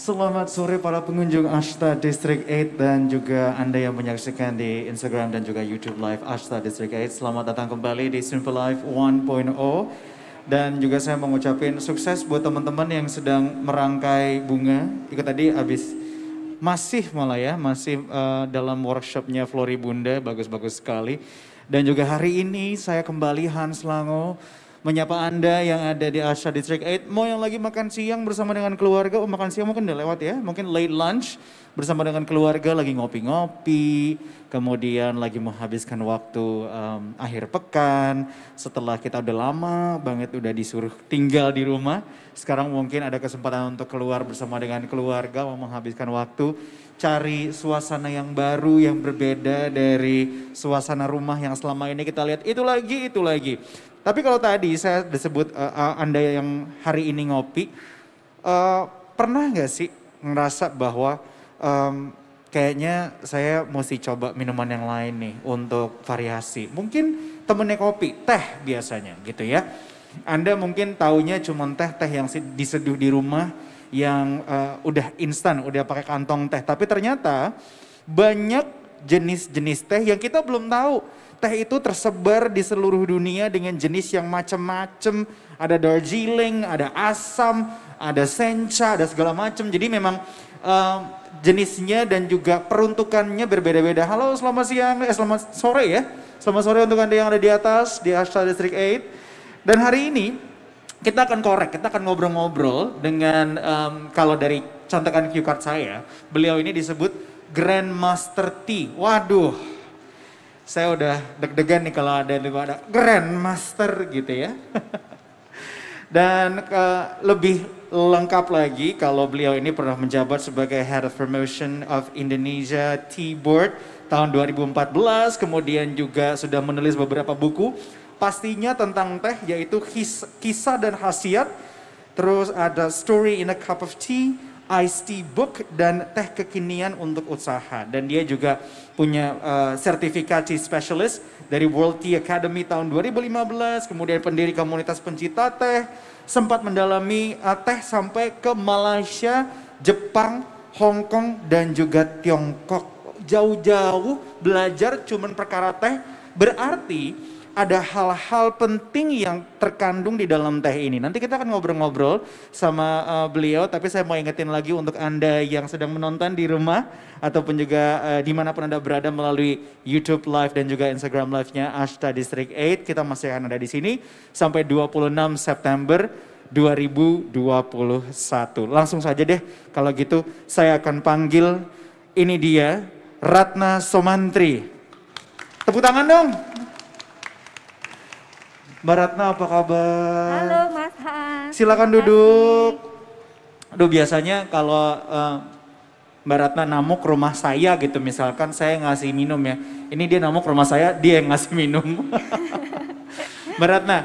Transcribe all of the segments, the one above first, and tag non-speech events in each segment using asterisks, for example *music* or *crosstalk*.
Selamat sore para pengunjung Ashta District 8 dan juga Anda yang menyaksikan di Instagram dan juga YouTube Live Ashta District 8. Selamat datang kembali di Simple Life 1.0. Dan juga saya mengucapkan sukses buat teman-teman yang sedang merangkai bunga. Ikut tadi habis masih malah ya, masih uh, dalam workshopnya Floribunda, bagus-bagus sekali. Dan juga hari ini saya kembali Hans Lango menyapa Anda yang ada di Asha District 8. Mau yang lagi makan siang bersama dengan keluarga, oh makan siang mungkin udah lewat ya, mungkin late lunch bersama dengan keluarga lagi ngopi-ngopi, kemudian lagi menghabiskan waktu um, akhir pekan, setelah kita udah lama banget udah disuruh tinggal di rumah, sekarang mungkin ada kesempatan untuk keluar bersama dengan keluarga, mau menghabiskan waktu, cari suasana yang baru, yang berbeda dari suasana rumah yang selama ini kita lihat. Itu lagi, itu lagi. Tapi kalau tadi saya disebut uh, uh, Anda yang hari ini ngopi, uh, pernah nggak sih ngerasa bahwa um, kayaknya saya mesti coba minuman yang lain nih untuk variasi. Mungkin temennya kopi, teh biasanya gitu ya. Anda mungkin taunya cuma teh-teh yang diseduh di rumah yang uh, udah instan, udah pakai kantong teh. Tapi ternyata banyak jenis-jenis teh yang kita belum tahu Teh itu tersebar di seluruh dunia dengan jenis yang macam-macam. Ada Darjeeling, ada asam, ada Sencha, ada segala macam. Jadi memang uh, jenisnya dan juga peruntukannya berbeda-beda. Halo, selamat siang, eh selamat sore ya. Selamat sore untuk Anda yang ada di atas di Astral District 8. Dan hari ini kita akan korek, kita akan ngobrol-ngobrol dengan um, kalau dari contekan cue card saya, beliau ini disebut Grandmaster T. Waduh, saya udah deg-degan nih kalau ada ada Grand Master gitu ya. *laughs* Dan ke eh, lebih lengkap lagi kalau beliau ini pernah menjabat sebagai Head of Promotion of Indonesia Tea Board tahun 2014, kemudian juga sudah menulis beberapa buku pastinya tentang teh yaitu kisah dan khasiat, terus ada Story in a Cup of Tea, iced tea book dan teh kekinian untuk usaha. Dan dia juga punya uh, sertifikasi specialist dari World Tea Academy tahun 2015, kemudian pendiri komunitas pencipta teh, sempat mendalami uh, teh sampai ke Malaysia, Jepang, Hong Kong dan juga Tiongkok. Jauh-jauh belajar cuman perkara teh, berarti ada hal-hal penting yang terkandung di dalam teh ini. Nanti kita akan ngobrol-ngobrol sama uh, beliau, tapi saya mau ingetin lagi untuk Anda yang sedang menonton di rumah ataupun juga uh, dimanapun Anda berada melalui YouTube Live dan juga Instagram Live-nya Ashta District 8. Kita masih akan ada di sini sampai 26 September 2021. Langsung saja deh, kalau gitu saya akan panggil ini dia Ratna Somantri. Tepuk tangan dong. Mbak Ratna apa kabar? Halo Mas Han. Silakan duduk. Aduh biasanya kalau uh, Mbak Ratna namuk rumah saya gitu misalkan saya ngasih minum ya. Ini dia namuk rumah saya, dia yang ngasih minum. *laughs* Mbak Ratna,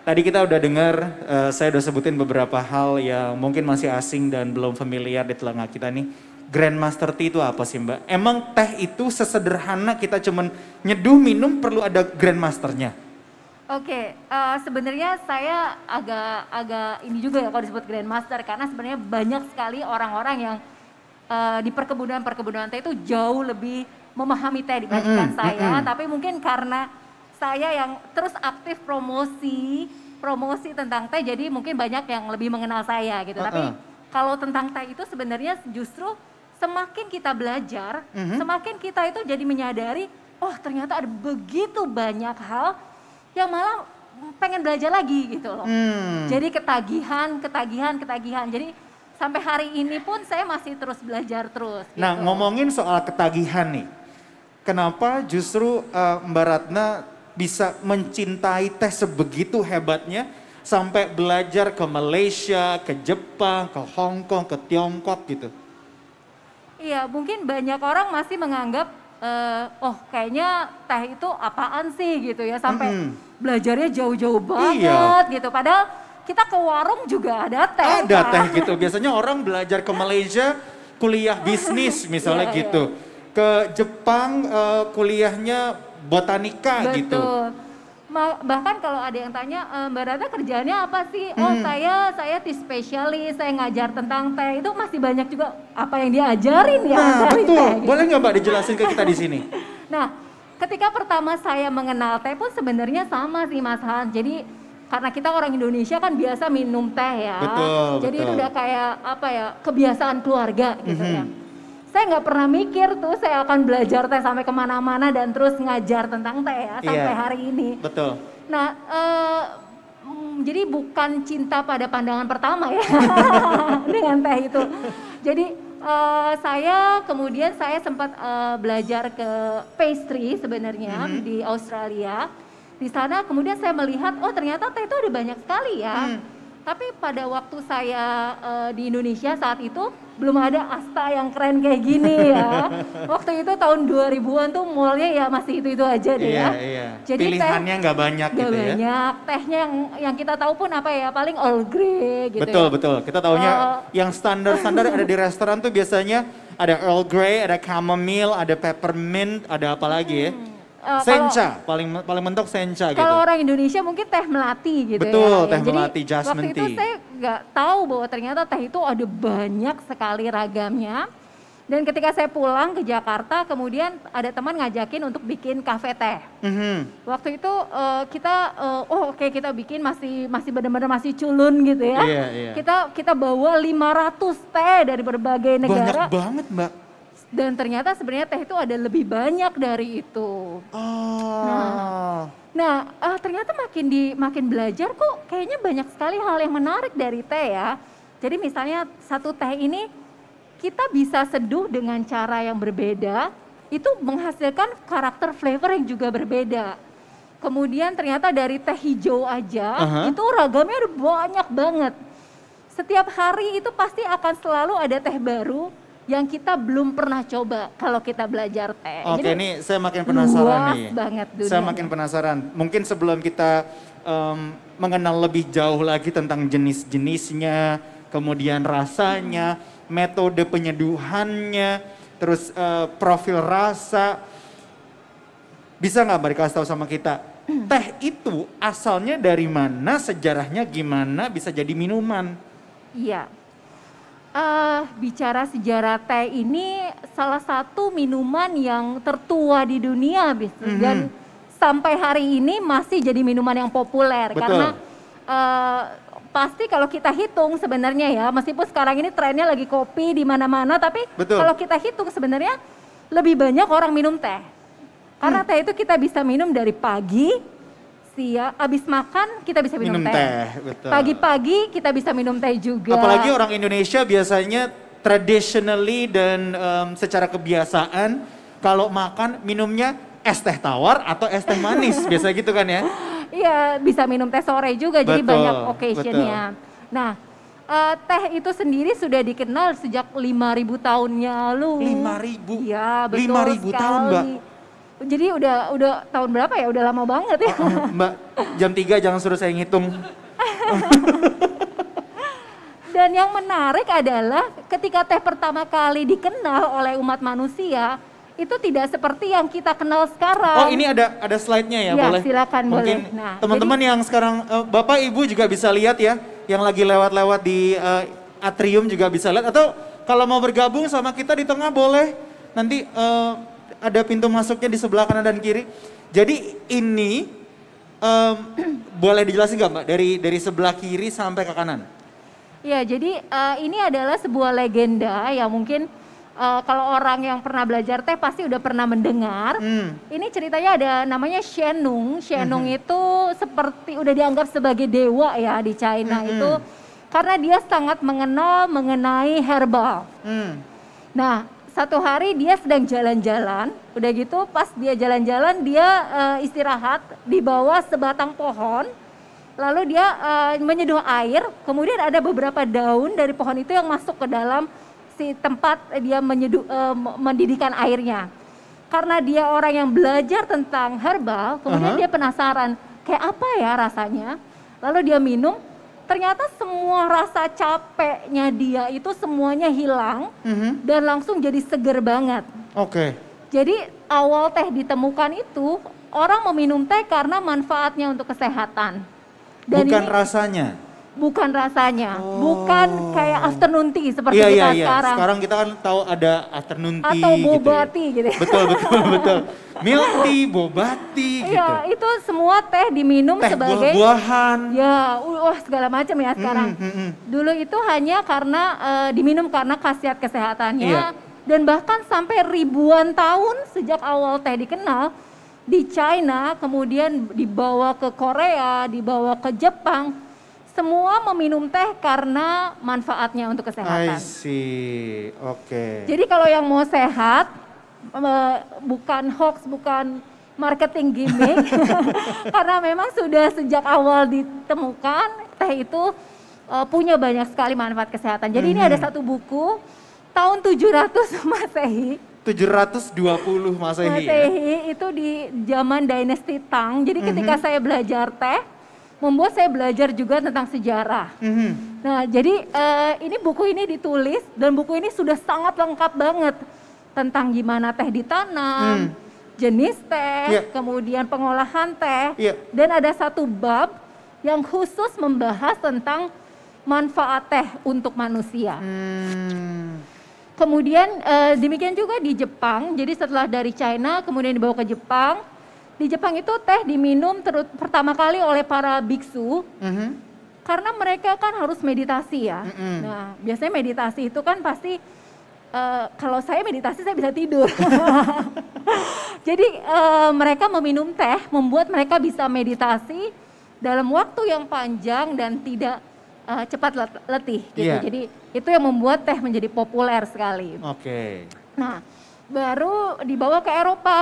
tadi kita udah dengar uh, saya udah sebutin beberapa hal yang mungkin masih asing dan belum familiar di telinga kita nih. Grandmaster Tea itu apa sih Mbak? Emang teh itu sesederhana kita cuman nyeduh minum perlu ada Grandmasternya? Oke, okay, uh, eh, sebenarnya saya agak agak ini juga ya kalau disebut grandmaster karena sebenarnya banyak sekali orang-orang yang uh, di perkebunan-perkebunan teh itu jauh lebih memahami teh dibandingkan mm -hmm, saya, mm -hmm. tapi mungkin karena saya yang terus aktif promosi promosi tentang teh jadi mungkin banyak yang lebih mengenal saya gitu. Uh -uh. Tapi kalau tentang teh itu sebenarnya justru semakin kita belajar, mm -hmm. semakin kita itu jadi menyadari oh ternyata ada begitu banyak hal yang malah pengen belajar lagi gitu loh. Hmm. Jadi ketagihan, ketagihan, ketagihan. Jadi sampai hari ini pun saya masih terus belajar terus. Gitu. Nah ngomongin soal ketagihan nih, kenapa justru uh, Mbak Ratna bisa mencintai teh sebegitu hebatnya sampai belajar ke Malaysia, ke Jepang, ke Hong Kong, ke Tiongkok gitu? Iya, mungkin banyak orang masih menganggap uh, oh kayaknya teh itu apaan sih gitu ya sampai mm -hmm. belajarnya jauh-jauh iya. banget iya. gitu padahal kita ke warung juga ada teh ada kan? teh gitu biasanya orang belajar ke Malaysia kuliah bisnis *laughs* misalnya yeah, gitu yeah. ke Jepang uh, kuliahnya botanika gitu. Betul. gitu bahkan kalau ada yang tanya e, Mbak Rata kerjanya apa sih? Oh, hmm. Oh saya saya tea spesialis, saya ngajar tentang teh itu masih banyak juga apa yang diajarin ya. Nah *laughs* betul, gitu. boleh nggak Mbak dijelasin ke kita di sini? *laughs* nah ketika pertama saya mengenal teh pun sebenarnya sama sih Mas Han Jadi karena kita orang Indonesia kan biasa minum teh ya. Betul. Jadi betul. itu udah kayak apa ya kebiasaan keluarga gitu ya. -hmm. ya saya nggak pernah mikir tuh saya akan belajar teh sampai kemana-mana dan terus ngajar tentang teh ya iya. sampai yeah. hari ini. Betul. Nah, uh, jadi bukan cinta pada pandangan pertama ya *laughs* dengan teh itu. Jadi uh, saya kemudian saya sempat uh, belajar ke pastry sebenarnya mm -hmm. di Australia. Di sana kemudian saya melihat oh ternyata teh itu ada banyak sekali ya. Mm. Tapi pada waktu saya uh, di Indonesia saat itu belum ada Asta yang keren kayak gini ya. *laughs* Waktu itu tahun 2000-an tuh mallnya ya masih itu-itu aja deh ya. Iya. iya. Jadi pilihannya nggak banyak gitu banyak. ya. banyak. Tehnya yang yang kita tahu pun apa ya, paling Earl Grey gitu Betul, ya. betul. Kita tahunya uh, eh, yang standar-standar *laughs* ada di restoran tuh biasanya ada Earl Grey, ada chamomile, ada peppermint, ada apa lagi ya? hmm. Uh, sencha kalau, paling paling mentok sencha kalau gitu. Kalau orang Indonesia mungkin teh melati gitu ya. Betul, ya. teh ya. melati, jasmine tea. Waktu itu saya nggak tahu bahwa ternyata teh itu ada banyak sekali ragamnya. Dan ketika saya pulang ke Jakarta, kemudian ada teman ngajakin untuk bikin kafe teh. Mm-hmm. Waktu itu uh, kita, uh, oh oke okay, kita bikin masih masih benar-benar masih culun gitu ya. Yeah, yeah. Kita kita bawa 500 teh dari berbagai negara. Banyak banget mbak dan ternyata sebenarnya teh itu ada lebih banyak dari itu. Oh. Nah, nah uh, ternyata makin di makin belajar kok kayaknya banyak sekali hal yang menarik dari teh ya. Jadi misalnya satu teh ini kita bisa seduh dengan cara yang berbeda, itu menghasilkan karakter flavor yang juga berbeda. Kemudian ternyata dari teh hijau aja uh -huh. itu ragamnya ada banyak banget. Setiap hari itu pasti akan selalu ada teh baru yang kita belum pernah coba kalau kita belajar teh. Oke, Jadi, ini saya makin penasaran luas nih. banget dunia. Saya makin penasaran. Mungkin sebelum kita um, mengenal lebih jauh lagi tentang jenis-jenisnya, kemudian rasanya, hmm. metode penyeduhannya, terus uh, profil rasa. Bisa nggak Mbak dikasih tahu sama kita, hmm. teh itu asalnya dari mana, sejarahnya gimana, bisa jadi minuman? Iya uh, bicara sejarah teh ini salah satu minuman yang tertua di dunia, bis. Mm -hmm. Dan sampai hari ini masih jadi minuman yang populer Betul. karena uh, pasti kalau kita hitung sebenarnya ya, meskipun sekarang ini trennya lagi kopi di mana-mana, tapi Betul. kalau kita hitung sebenarnya lebih banyak orang minum teh. Karena hmm. teh itu kita bisa minum dari pagi Iya, abis makan kita bisa minum, minum teh. Pagi-pagi kita bisa minum teh juga. Apalagi orang Indonesia biasanya traditionally dan um, secara kebiasaan kalau makan minumnya es teh tawar atau es teh manis *laughs* biasa gitu kan ya? Iya bisa minum teh sore juga betul, jadi banyak occasionnya. Nah uh, teh itu sendiri sudah dikenal sejak 5.000 tahunnya lalu. 5.000? Iya betul 5.000 tahun mbak? Jadi udah udah tahun berapa ya? Udah lama banget ya. Uh, mbak, jam 3 jangan suruh saya ngitung. *laughs* Dan yang menarik adalah ketika teh pertama kali dikenal oleh umat manusia, itu tidak seperti yang kita kenal sekarang. Oh, ini ada ada slide-nya ya, ya boleh. silakan Mungkin boleh. Nah, teman-teman yang sekarang uh, Bapak Ibu juga bisa lihat ya, yang lagi lewat-lewat di uh, atrium juga bisa lihat atau kalau mau bergabung sama kita di tengah boleh. Nanti uh, ada pintu masuknya di sebelah kanan dan kiri. Jadi ini um, *clears throat* boleh dijelasin nggak Mbak dari dari sebelah kiri sampai ke kanan? Ya, jadi uh, ini adalah sebuah legenda yang mungkin uh, kalau orang yang pernah belajar teh pasti udah pernah mendengar. Hmm. Ini ceritanya ada namanya Shenung. Shenung hmm. itu seperti udah dianggap sebagai dewa ya di China hmm. itu karena dia sangat mengenal mengenai herbal. Hmm. Nah, satu hari dia sedang jalan-jalan, udah gitu pas dia jalan-jalan dia uh, istirahat di bawah sebatang pohon, lalu dia uh, menyeduh air, kemudian ada beberapa daun dari pohon itu yang masuk ke dalam si tempat dia menyeduh uh, mendidihkan airnya. Karena dia orang yang belajar tentang herbal, kemudian uh -huh. dia penasaran kayak apa ya rasanya, lalu dia minum ternyata semua rasa capeknya dia itu semuanya hilang mm -hmm. dan langsung jadi seger banget. Oke. Okay. Jadi awal teh ditemukan itu orang meminum teh karena manfaatnya untuk kesehatan. Dan Bukan ini, rasanya bukan rasanya, oh. bukan kayak afternoon tea seperti iya, kita iya, iya. sekarang. Sekarang kita kan tahu ada afternoon tea atau boba gitu ya. gitu. Ya. Betul betul *laughs* betul. Milk tea, boba tea iya, gitu. itu semua teh diminum teh sebagai buah-buahan. Ya, wah segala macam ya sekarang. Mm, mm, mm. Dulu itu hanya karena uh, diminum karena khasiat kesehatannya yeah. dan bahkan sampai ribuan tahun sejak awal teh dikenal di China, kemudian dibawa ke Korea, dibawa ke Jepang semua meminum teh karena manfaatnya untuk kesehatan. I see, oke. Okay. Jadi kalau yang mau sehat, eh, bukan hoax, bukan marketing gimmick, *laughs* karena memang sudah sejak awal ditemukan teh itu eh, punya banyak sekali manfaat kesehatan. Jadi -hmm. ini ada mhm. satu buku tahun 700 *laughs* Masehi. 720 Masehi. Masehi ya? itu di zaman dinasti Tang. Jadi mm -hmm. ketika mhm. saya belajar teh, membuat saya belajar juga tentang sejarah. Mm -hmm. Nah, jadi uh, ini buku ini ditulis dan buku ini sudah sangat lengkap banget tentang gimana teh ditanam, mm. jenis teh, yeah. kemudian pengolahan teh, yeah. dan ada satu bab yang khusus membahas tentang manfaat teh untuk manusia. Mm. Kemudian uh, demikian juga di Jepang. Jadi setelah dari China kemudian dibawa ke Jepang di Jepang itu teh diminum terut pertama kali oleh para biksu. Mm -hmm. Karena mereka kan harus meditasi ya. Mm -hmm. Nah, biasanya meditasi itu kan pasti uh, kalau saya meditasi saya bisa tidur. *laughs* Jadi uh, mereka meminum teh membuat mereka bisa meditasi dalam waktu yang panjang dan tidak uh, cepat letih gitu. Yeah. Jadi itu yang membuat teh menjadi populer sekali. Oke. Okay. Nah, baru dibawa ke Eropa.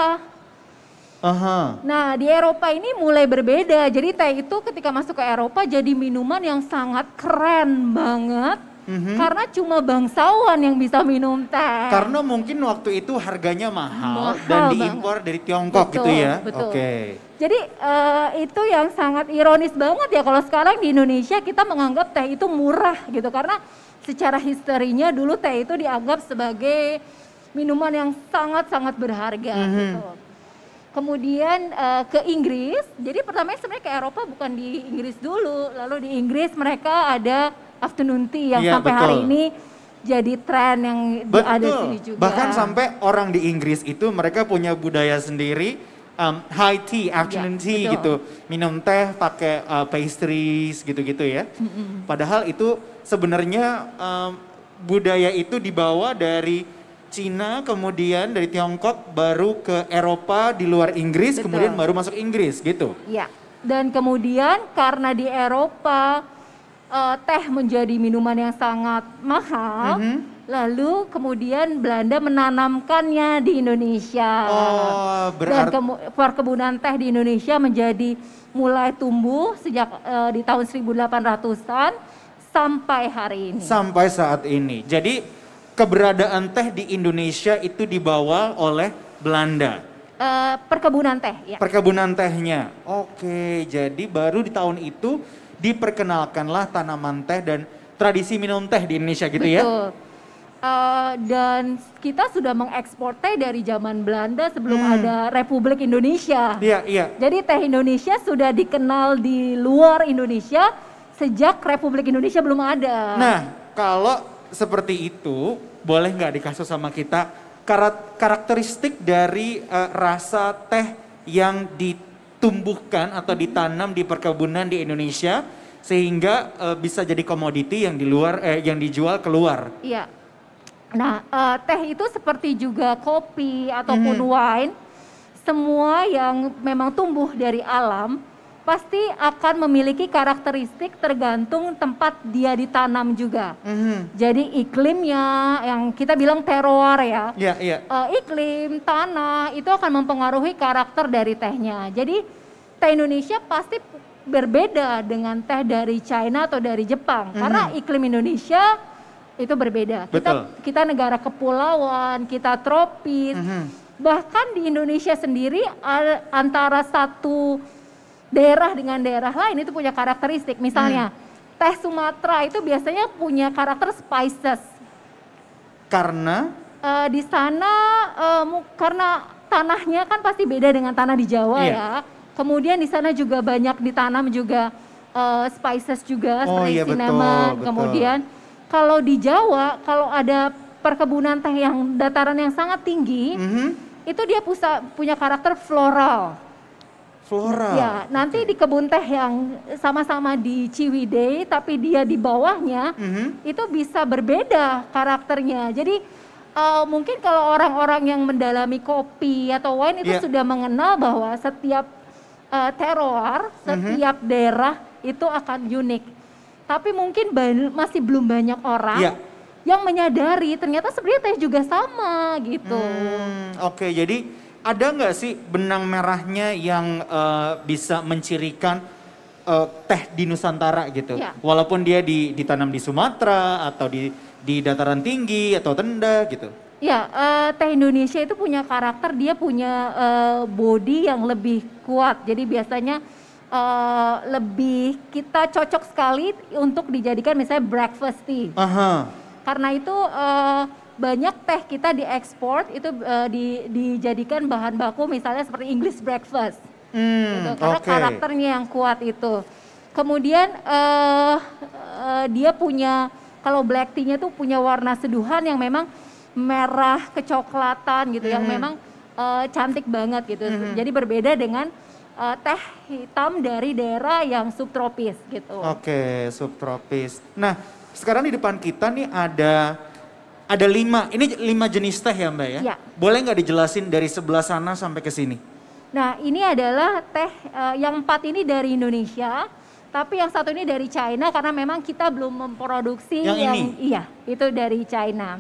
Aha. Nah di Eropa ini mulai berbeda. Jadi teh itu ketika masuk ke Eropa jadi minuman yang sangat keren banget. Mm-hmm. Karena cuma bangsawan yang bisa minum teh. Karena mungkin waktu itu harganya mahal, mahal dan diimpor banget. dari Tiongkok gitu betul, gitu ya. Oke. Okay. Jadi uh, itu yang sangat ironis banget ya kalau sekarang di Indonesia kita menganggap teh itu murah gitu karena secara historinya dulu teh itu dianggap sebagai minuman yang sangat-sangat berharga mm-hmm. gitu kemudian uh, ke Inggris. Jadi pertamanya sebenarnya ke Eropa bukan di Inggris dulu, lalu di Inggris mereka ada afternoon tea yang ya, sampai betul. hari ini jadi tren yang betul. ada di sini juga. Bahkan sampai orang di Inggris itu mereka punya budaya sendiri um, high tea, iya, afternoon ya, tea betul. gitu, minum teh pakai uh, pastries gitu-gitu ya. Mm mm Padahal itu sebenarnya um, budaya itu dibawa dari Cina, kemudian dari Tiongkok baru ke Eropa di luar Inggris, Betul. kemudian baru masuk Inggris gitu. Iya. Dan kemudian karena di Eropa uh, teh menjadi minuman yang sangat mahal, mm -hmm. lalu kemudian Belanda menanamkannya di Indonesia. Oh, berarti Dan perkebunan teh di Indonesia menjadi mulai tumbuh sejak uh, di tahun 1800-an sampai hari ini. Sampai saat ini. Jadi keberadaan teh di Indonesia itu dibawa oleh Belanda. Uh, perkebunan teh. Ya. Perkebunan tehnya. Oke, jadi baru di tahun itu diperkenalkanlah tanaman teh dan tradisi minum teh di Indonesia gitu ya. Betul. ya. Uh, dan kita sudah mengekspor teh dari zaman Belanda sebelum hmm. ada Republik Indonesia. Iya, iya. Jadi teh Indonesia sudah dikenal di luar Indonesia sejak Republik Indonesia belum ada. Nah, kalau seperti itu, boleh nggak dikasih sama kita karakteristik dari uh, rasa teh yang ditumbuhkan atau ditanam di perkebunan di Indonesia sehingga uh, bisa jadi komoditi yang di luar eh, yang dijual keluar. Iya. Nah, uh, teh itu seperti juga kopi ataupun hmm. wine semua yang memang tumbuh dari alam pasti akan memiliki karakteristik tergantung tempat dia ditanam juga. Mm-hmm. Jadi iklimnya yang kita bilang terroir ya, yeah, yeah. Uh, iklim tanah itu akan mempengaruhi karakter dari tehnya. Jadi teh Indonesia pasti berbeda dengan teh dari China atau dari Jepang mm-hmm. karena iklim Indonesia itu berbeda. Kita kita negara kepulauan, kita tropis. Mm-hmm. Bahkan di Indonesia sendiri antara satu daerah dengan daerah lain itu punya karakteristik. Misalnya hmm. teh Sumatera itu biasanya punya karakter spices. Karena uh, di sana uh, karena tanahnya kan pasti beda dengan tanah di Jawa yeah. ya. Kemudian di sana juga banyak ditanam juga uh, spices juga oh, seperti iya, cinnamon. Betul, Kemudian betul. kalau di Jawa kalau ada perkebunan teh yang dataran yang sangat tinggi, mm -hmm. itu dia punya karakter floral. Flora. Ya, nanti di kebun teh yang sama-sama di Ciwidey tapi dia di bawahnya mm-hmm. itu bisa berbeda karakternya. Jadi uh, mungkin kalau orang-orang yang mendalami kopi atau wine itu yeah. sudah mengenal bahwa setiap uh, terroir, mhm. setiap mm-hmm. daerah itu akan unik. Tapi mungkin masih belum banyak orang yeah. yang menyadari ternyata sebenarnya teh juga sama gitu. Hmm, Oke, okay, jadi ada nggak sih benang merahnya yang uh, bisa mencirikan uh, teh di Nusantara gitu? Ya. Walaupun dia di, ditanam di Sumatera atau di di dataran tinggi atau tenda gitu. Ya, uh, teh Indonesia itu punya karakter, dia punya uh, body yang lebih kuat. Jadi biasanya uh, lebih kita cocok sekali untuk dijadikan misalnya breakfast tea. Aha. Karena itu uh, banyak teh kita diekspor itu uh, di, dijadikan bahan baku misalnya seperti English breakfast. Hmm, gitu, karena okay. karakternya yang kuat itu. Kemudian uh, uh, dia punya kalau black tea-nya tuh punya warna seduhan yang memang merah kecoklatan gitu hmm. yang memang uh, cantik banget gitu. Hmm. Jadi berbeda dengan uh, teh hitam dari daerah yang subtropis gitu. Oke, okay, subtropis. Nah, sekarang di depan kita nih ada ada lima, ini lima jenis teh ya Mbak ya? ya. Boleh nggak dijelasin dari sebelah sana sampai ke sini? Nah ini adalah teh uh, yang empat ini dari Indonesia, tapi yang satu ini dari China karena memang kita belum memproduksi yang, yang ini? iya itu dari China.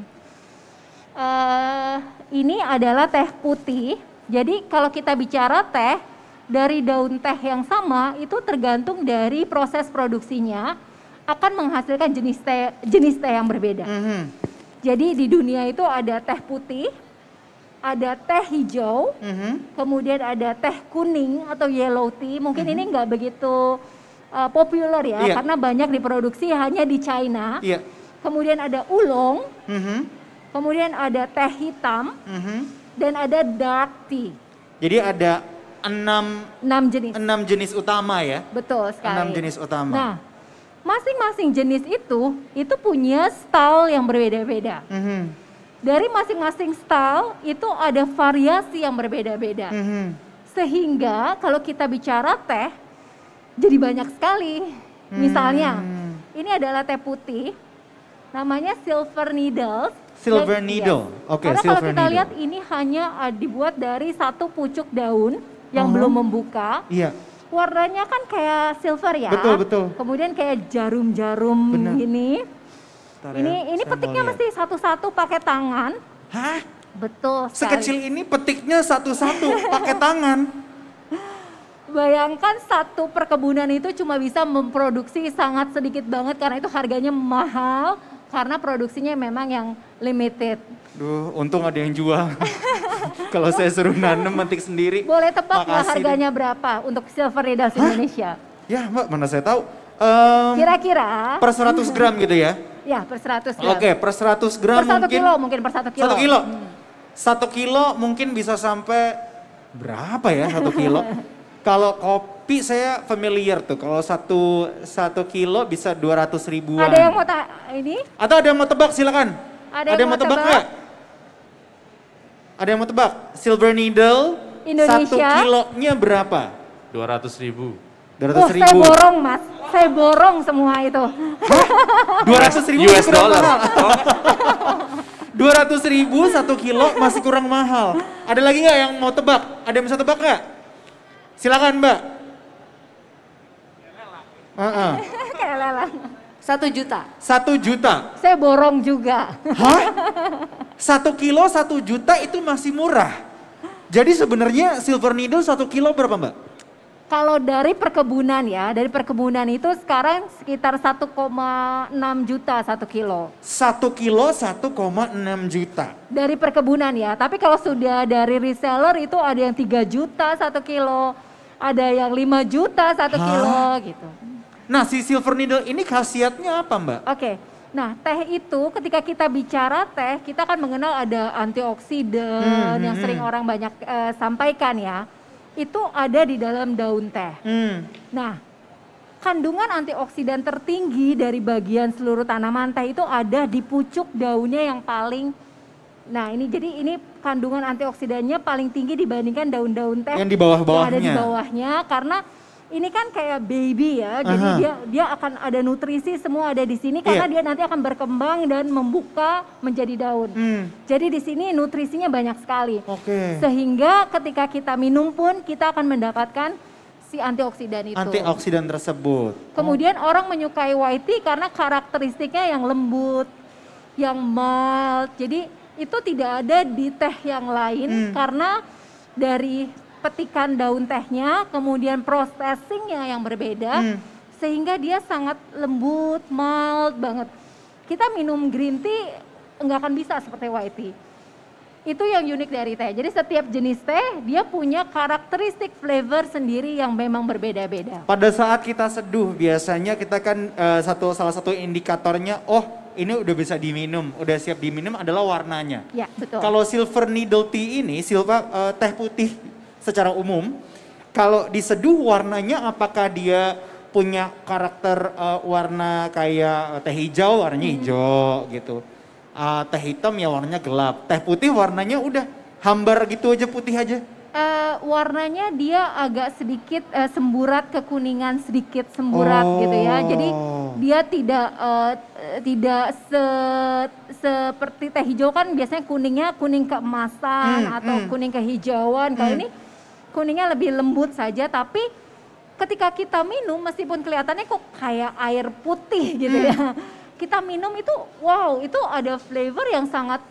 Uh, ini adalah teh putih. Jadi kalau kita bicara teh dari daun teh yang sama itu tergantung dari proses produksinya akan menghasilkan jenis teh jenis teh yang berbeda. Mm -hmm. Jadi di dunia itu ada teh putih, ada teh hijau, mm -hmm. kemudian ada teh kuning atau yellow tea. Mungkin mm -hmm. ini nggak begitu uh, populer ya, yeah. karena banyak diproduksi hanya di China. Yeah. Kemudian ada ulong, mm -hmm. kemudian ada teh hitam, mm -hmm. dan ada dark tea. Jadi ada enam enam jenis enam jenis utama ya. Betul sekali. Enam jenis utama. Nah masing-masing jenis itu itu punya style yang berbeda-beda. Mm -hmm. Dari masing-masing style itu ada variasi yang berbeda-beda. Mm -hmm. Sehingga kalau kita bicara teh jadi banyak sekali. Mm. Misalnya ini adalah teh putih namanya Silver Needles. Silver dan, Needle. Yes. Iya. Oke, okay, Karena kalau kita lihat ini hanya ah, dibuat dari satu pucuk daun yang uh oh. -huh. belum membuka. Iya. Yeah warnanya kan kayak silver ya. Betul, betul. Kemudian kayak jarum-jarum gini. Bentar ini ya, ini petiknya mesti satu-satu pakai tangan. Hah? Betul. Sekali. Sekecil ini petiknya satu-satu pakai tangan. Bayangkan satu perkebunan itu cuma bisa memproduksi sangat sedikit banget karena itu harganya mahal karena produksinya memang yang limited. Duh, untung ada yang jual. *laughs* Kalau saya suruh nanam mentik sendiri. Boleh tebak nggak harganya berapa untuk silver needles Hah? Indonesia? Ya mbak, mana saya tahu. kira kira Um, per 100 gram gitu ya? Ya, per 100 gram. Oke, per 100 gram per 1 mungkin. kilo mungkin, per 1 kilo. 1 kilo. Hmm. 1 kilo mungkin bisa sampai berapa ya 1 kilo? *laughs* Kalau kopi tapi saya familiar tuh kalau satu satu kilo bisa dua ratus ribuan. Ada yang mau tak ini? Atau ada yang mau tebak silakan. Ada, ada yang, mau tebak nggak? Ada yang mau tebak? Silver needle Indonesia. satu kilonya berapa? dua ratus ribu. dua oh, ribu. saya borong mas, saya borong semua itu. dua ratus ribu US dollar. Oh. Dua ratus ribu satu kilo masih kurang mahal. Ada lagi nggak yang mau tebak? Ada yang bisa tebak nggak? Silakan Mbak. Uh *laughs* Kayak lelang. Satu juta. Satu juta. Saya borong juga. Hah? *laughs* Satu kilo satu juta itu masih murah. Jadi sebenarnya silver needle satu kilo berapa mbak? Kalau dari perkebunan ya, dari perkebunan itu sekarang sekitar 1,6 juta satu kilo. Satu kilo 1,6 juta. Dari perkebunan ya, tapi kalau sudah dari reseller itu ada yang 3 juta satu kilo, ada yang 5 juta satu kilo gitu. Nah, si silver needle ini khasiatnya apa, Mbak? Oke. Okay. Nah, teh itu ketika kita bicara teh, kita kan mengenal ada antioksidan hmm, yang hmm, sering hmm. orang banyak uh, sampaikan ya. Itu ada di dalam daun teh. Hmm. Nah, kandungan antioksidan tertinggi dari bagian seluruh tanaman teh itu ada di pucuk daunnya yang paling Nah, ini jadi ini kandungan antioksidannya paling tinggi dibandingkan daun-daun teh yang di bawah-bawahnya. Yang ada di bawahnya karena ini kan kayak baby ya, jadi dia dia akan ada nutrisi semua ada di sini karena yeah. dia nanti akan berkembang dan membuka menjadi daun. Mm. Jadi di sini nutrisinya banyak sekali. Okay. Sehingga ketika kita minum pun kita akan mendapatkan si antioksidan itu. Antioksidan tersebut. Kemudian oh. orang menyukai white tea karena karakteristiknya yang lembut, yang mild. Jadi itu tidak ada di teh yang lain mm. karena dari petikan daun tehnya, kemudian processingnya yang berbeda, hmm. sehingga dia sangat lembut, mild banget. Kita minum green tea nggak akan bisa seperti white tea. Itu yang unik dari teh. Jadi setiap jenis teh dia punya karakteristik flavor sendiri yang memang berbeda-beda. Pada saat kita seduh biasanya kita kan uh, satu salah satu indikatornya oh ini udah bisa diminum, udah siap diminum adalah warnanya. Ya, betul. Kalau silver needle tea ini, silver uh, teh putih secara umum. Kalau diseduh warnanya apakah dia punya karakter uh, warna kayak eh, teh hijau warnanya hmm. hijau gitu. Uh, teh hitam ya warnanya gelap. Teh putih warnanya udah hambar gitu aja putih aja. Uh, warnanya dia agak sedikit uh, semburat kekuningan sedikit semburat oh. gitu ya. Jadi oh. dia tidak uh, tidak se seperti teh hijau kan biasanya kuningnya kuning keemasan hmm, atau hmm. kuning kehijauan. Kalau hmm. ini kuningnya lebih lembut saja tapi ketika kita minum meskipun kelihatannya kok kayak air putih *laughs* gitu ya, hmm. ya. Kita minum itu wow, itu ada flavor yang sangat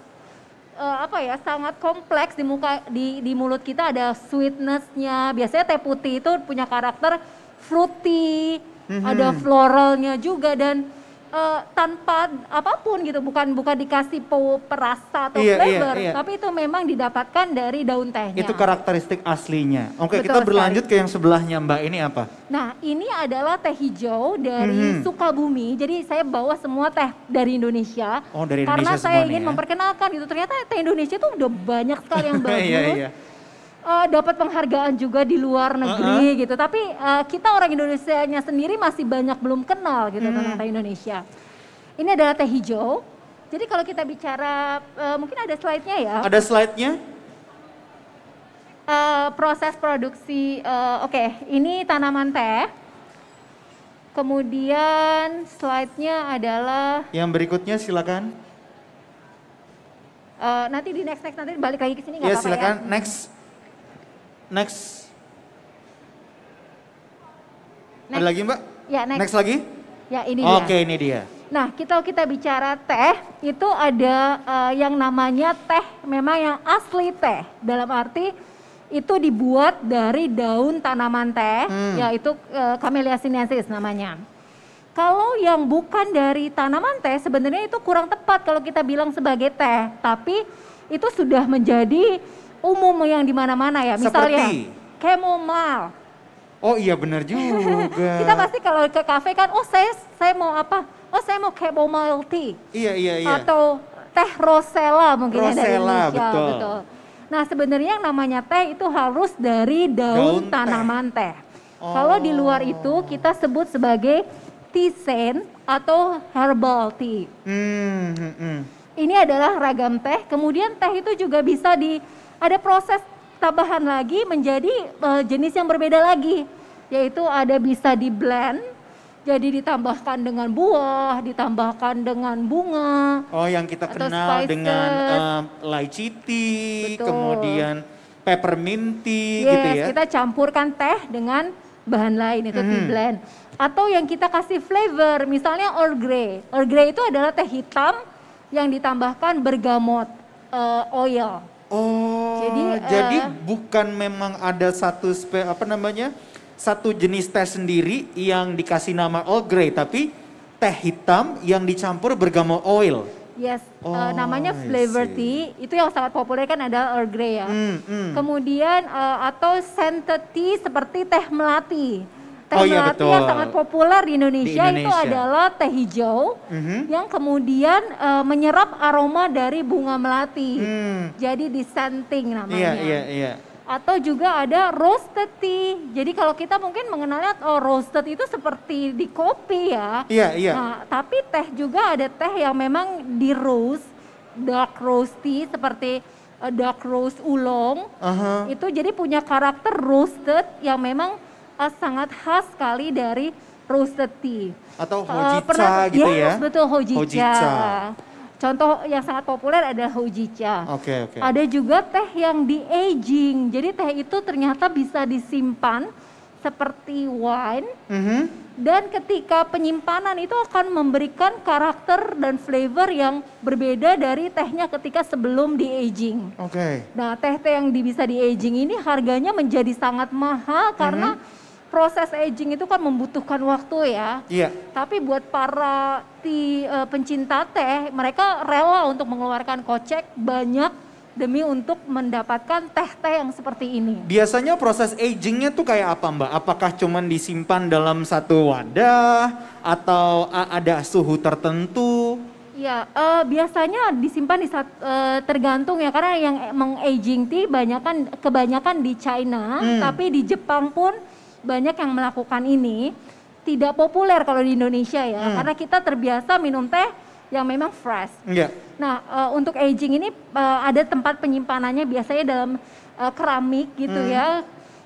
uh, apa ya, sangat kompleks di muka di di mulut kita ada sweetnessnya Biasanya teh putih itu punya karakter fruity, hmm. ada floralnya juga dan uh, tanpa apapun gitu, bukan bukan dikasih perasa atau iya, iya flavor, iya, iya. tapi itu memang didapatkan dari daun tehnya. Itu karakteristik aslinya. Oke, okay, kita berlanjut sekali. ke yang sebelahnya Mbak, ini apa? Nah, ini adalah teh hijau dari hmm. Sukabumi. Jadi saya bawa semua teh dari Indonesia. Oh, dari Indonesia Karena saya ingin ya? memperkenalkan gitu. Ternyata teh Indonesia itu udah banyak sekali yang *laughs* bagus. iya, iya uh, dapat penghargaan juga di luar negeri uh -huh. gitu. Tapi uh, kita orang Indonesia-nya sendiri masih banyak belum kenal gitu hmm. tentang teh Indonesia. Ini adalah teh hijau. Jadi kalau kita bicara uh, mungkin ada slide-nya ya. Ada slide-nya? Uh, proses produksi uh, oke, okay, ini tanaman teh. Kemudian slide-nya adalah yang berikutnya silakan. Uh, nanti di next next nanti balik lagi ke sini nggak iya, ya, silakan next Next. next. Ada lagi mbak? Ya next. Next lagi? Ya ini Oke, dia. Oke ini dia. Nah kita kita bicara teh itu ada uh, yang namanya teh memang yang asli teh dalam arti itu dibuat dari daun tanaman teh hmm. yaitu uh, eh, Camellia sinensis namanya. Kalau yang bukan dari tanaman teh sebenarnya itu kurang tepat kalau kita bilang sebagai teh tapi itu sudah menjadi umum yang di mana-mana ya. Misalnya kemo mal. Oh iya benar juga. *laughs* Kita pasti kalau ke kafe kan, oh saya saya mau apa? Oh saya mau kemo multi. Iya iya iya. Atau teh rosella mungkin ya, rosella, dari Indonesia. Betul. betul. Nah sebenarnya yang namanya teh itu harus dari daun, daun tanaman teh. teh. Oh. Kalau di luar itu oh. kita sebut sebagai tea atau herbal tea. Hmm, hmm, hmm. Ini adalah ragam teh. Kemudian teh itu juga bisa di ada proses tambahan lagi menjadi uh, jenis yang berbeda lagi, yaitu ada bisa di blend, jadi ditambahkan dengan buah, ditambahkan dengan bunga. Oh, yang kita kenal spices. dengan um, lychee kemudian peppermint tea gitu yes, gitu ya. kita campurkan teh dengan bahan lain itu hmm. di mm-hmm. blend. Atau yang kita kasih flavor, misalnya Earl Grey. Earl Grey itu adalah teh hitam yang ditambahkan bergamot uh, oil. Oh, jadi, jadi eh, bukan memang ada satu spe, apa namanya satu jenis teh sendiri yang dikasih nama Earl Grey, tapi teh hitam yang dicampur bergamo oil. Yes, eh, oh, uh, namanya flavor tea. Itu yang sangat populer kan ada Earl Grey ya. Mm, mm. Kemudian uh, atau scented tea seperti teh melati teh oh, iya, betul. yang sangat populer di Indonesia, di Indonesia. itu adalah teh hijau mm-hmm. yang kemudian uh, menyerap aroma dari bunga melati. Mm. Jadi disenting namanya. Iya, iya, iya. Atau juga ada roasted tea. Jadi kalau kita mungkin mengenalnya oh roasted itu seperti di kopi ya. Iya, iya. Nah, tapi teh juga ada teh yang memang di roast, dark roast tea seperti eh, dark roast ulong Uh-huh. Itu jadi punya karakter roasted yang memang uh, sangat khas sekali dari roasted tea. Atau eh, hojicha uh, pernah, gitu ya? betul hojicha. hojicha. Contoh yang sangat populer adalah hojicha. Oke, okay, oke. Okay. Ada juga teh yang di aging. Jadi teh itu ternyata bisa disimpan seperti wine. Mm -hmm. Dan ketika penyimpanan itu akan memberikan karakter dan flavor yang berbeda dari tehnya ketika sebelum di aging. Oke. Okay. Nah, teh-teh yang bisa di aging ini harganya menjadi sangat mahal karena mm -hmm proses aging itu kan membutuhkan waktu ya. Iya. Tapi buat para ti, uh, pencinta teh, mereka rela untuk mengeluarkan kocek banyak demi untuk mendapatkan teh-teh yang seperti ini. Biasanya proses agingnya tuh kayak apa mbak? Apakah cuman disimpan dalam satu wadah atau ada suhu tertentu? Ya, uh, biasanya disimpan di saat, uh, e, tergantung ya karena yang mengaging tea banyak kan kebanyakan di China, hmm. tapi di Jepang pun banyak yang melakukan ini tidak populer kalau di Indonesia ya hmm. karena kita terbiasa minum teh yang memang fresh. Yeah. Nah uh, untuk aging ini uh, ada tempat penyimpanannya biasanya dalam uh, keramik gitu hmm. ya.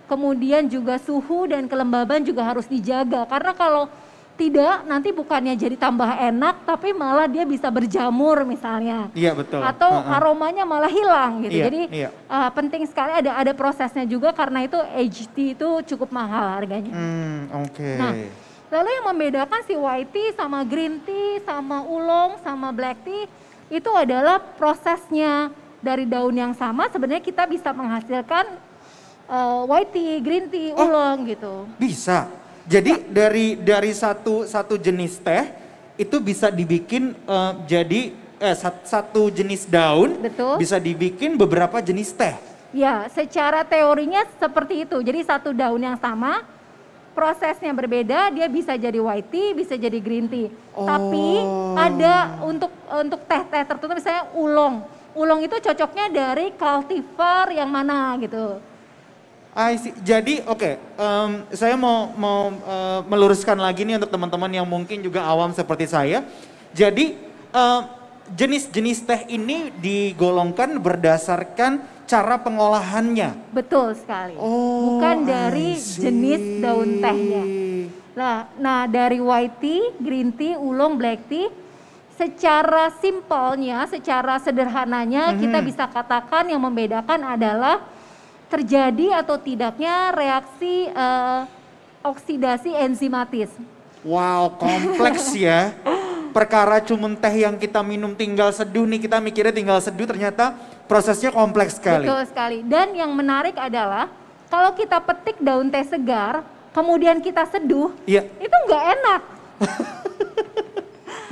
Kemudian juga suhu dan kelembaban juga harus dijaga karena kalau tidak nanti bukannya jadi tambah enak tapi malah dia bisa berjamur misalnya. Iya betul. Atau uh -uh. aromanya malah hilang gitu. Iya, jadi iya. Uh, penting sekali ada ada prosesnya juga karena itu aged itu cukup mahal harganya. Hmm, oke. Okay. Nah, lalu yang membedakan si white tea sama green tea sama ulong sama black tea itu adalah prosesnya dari daun yang sama sebenarnya kita bisa menghasilkan uh, eh, white tea, green tea, ulong oh, gitu. Bisa jadi dari dari satu satu jenis teh itu bisa dibikin uh, jadi eh, satu jenis daun Betul. bisa dibikin beberapa jenis teh. Ya, secara teorinya seperti itu. Jadi satu daun yang sama, prosesnya berbeda, dia bisa jadi white tea, bisa jadi green tea. Oh. Tapi ada untuk untuk teh-teh tertentu misalnya ulong. Ulong itu cocoknya dari cultivar yang mana gitu. I see. Jadi oke, okay, um, saya mau mau uh, meluruskan lagi nih untuk teman-teman yang mungkin juga awam seperti saya. Jadi jenis-jenis uh, teh ini digolongkan berdasarkan cara pengolahannya. Betul sekali. Oh, Bukan dari jenis daun tehnya. Nah, nah dari white tea, green tea, ulong, black tea, secara simpelnya, secara sederhananya mm -hmm. kita mhm. bisa katakan yang membedakan adalah terjadi atau tidaknya reaksi uh, oksidasi enzimatis. Wow, kompleks ya. Perkara cuman teh yang kita minum tinggal seduh nih, kita mikirnya tinggal seduh ternyata prosesnya kompleks sekali. Betul sekali. Dan yang menarik adalah kalau kita petik daun teh segar, kemudian kita seduh, iya. itu nggak enak. *laughs*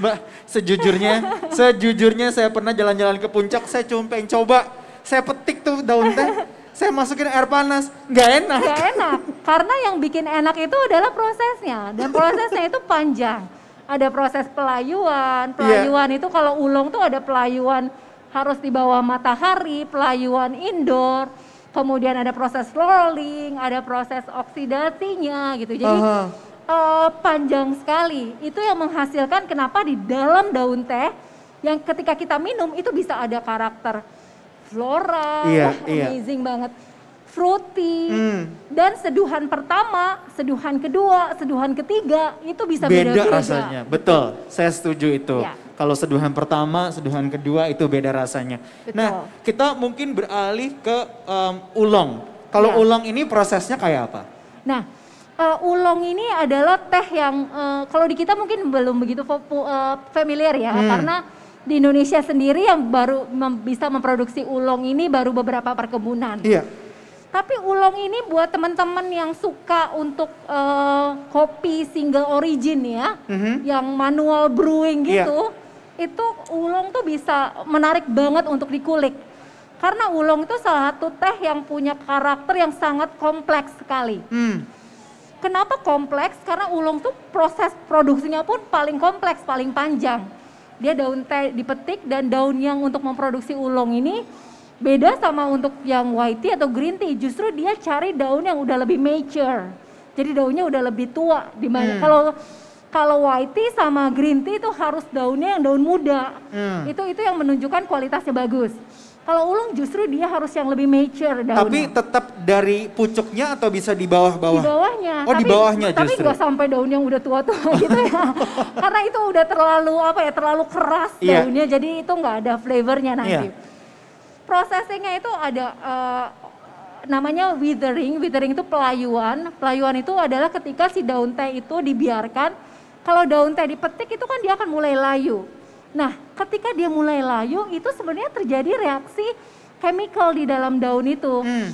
Mbak, sejujurnya, sejujurnya saya pernah jalan-jalan ke puncak, saya cuma pengen coba, saya petik tuh daun teh, saya masukin air panas, nggak enak. Nggak enak, karena yang bikin enak itu adalah prosesnya dan prosesnya itu panjang. Ada proses pelayuan, iya. pelayuan yeah. itu kalau ulung tuh ada pelayuan harus di bawah matahari, pelayuan indoor, kemudian ada proses rolling, ada proses oksidasinya gitu. Jadi uh-huh. uh, panjang sekali. Itu yang menghasilkan kenapa di dalam daun teh yang ketika kita minum itu bisa ada karakter floral, iya, iya. amazing banget. Fruity mm. dan seduhan pertama, seduhan kedua, seduhan ketiga itu bisa beda-beda. rasanya, betul. Saya setuju itu. Yeah. Kalau seduhan pertama, seduhan kedua itu beda rasanya. Betul. Nah, kita mungkin beralih ke um, ulong. Kalau yeah. ulong ini prosesnya kayak apa? Nah, uh, ulong ini adalah teh yang uh, kalau di kita mungkin belum begitu uh, familiar ya, mm. karena di Indonesia sendiri yang baru mem bisa memproduksi ulong ini baru beberapa perkebunan. Iya. Tapi ulong ini buat teman-teman yang suka untuk uh, kopi single origin ya, mm -hmm. yang manual brewing iya. gitu, yeah. itu ulong tuh bisa menarik banget untuk dikulik. Karena ulong itu salah satu teh yang punya karakter yang sangat kompleks sekali. Mm. Kenapa kompleks? Karena ulong tuh proses produksinya pun paling kompleks, paling panjang dia daun teh dipetik dan daun yang untuk memproduksi ulong ini beda sama untuk yang white tea atau green tea justru dia cari daun yang udah lebih mature jadi daunnya udah lebih tua dimana hmm. kalau kalau white tea sama green tea itu harus daunnya yang daun muda hmm. itu itu yang menunjukkan kualitasnya bagus kalau ulung justru dia harus yang lebih mature daunnya. Tapi tetap dari pucuknya atau bisa di bawah-bawah? Di bawahnya. Oh tapi, di bawahnya justru. Tapi nggak sampai daun yang udah tua-tua *laughs* gitu ya. Karena itu udah terlalu apa ya terlalu keras yeah. daunnya jadi itu gak ada flavornya nanti. Yeah. Processingnya itu ada uh, namanya withering. Withering itu pelayuan. Pelayuan itu adalah ketika si daun teh itu dibiarkan. Kalau daun teh dipetik itu kan dia akan mulai layu Nah, ketika dia mulai layu, itu sebenarnya terjadi reaksi chemical di dalam daun itu. Hmm.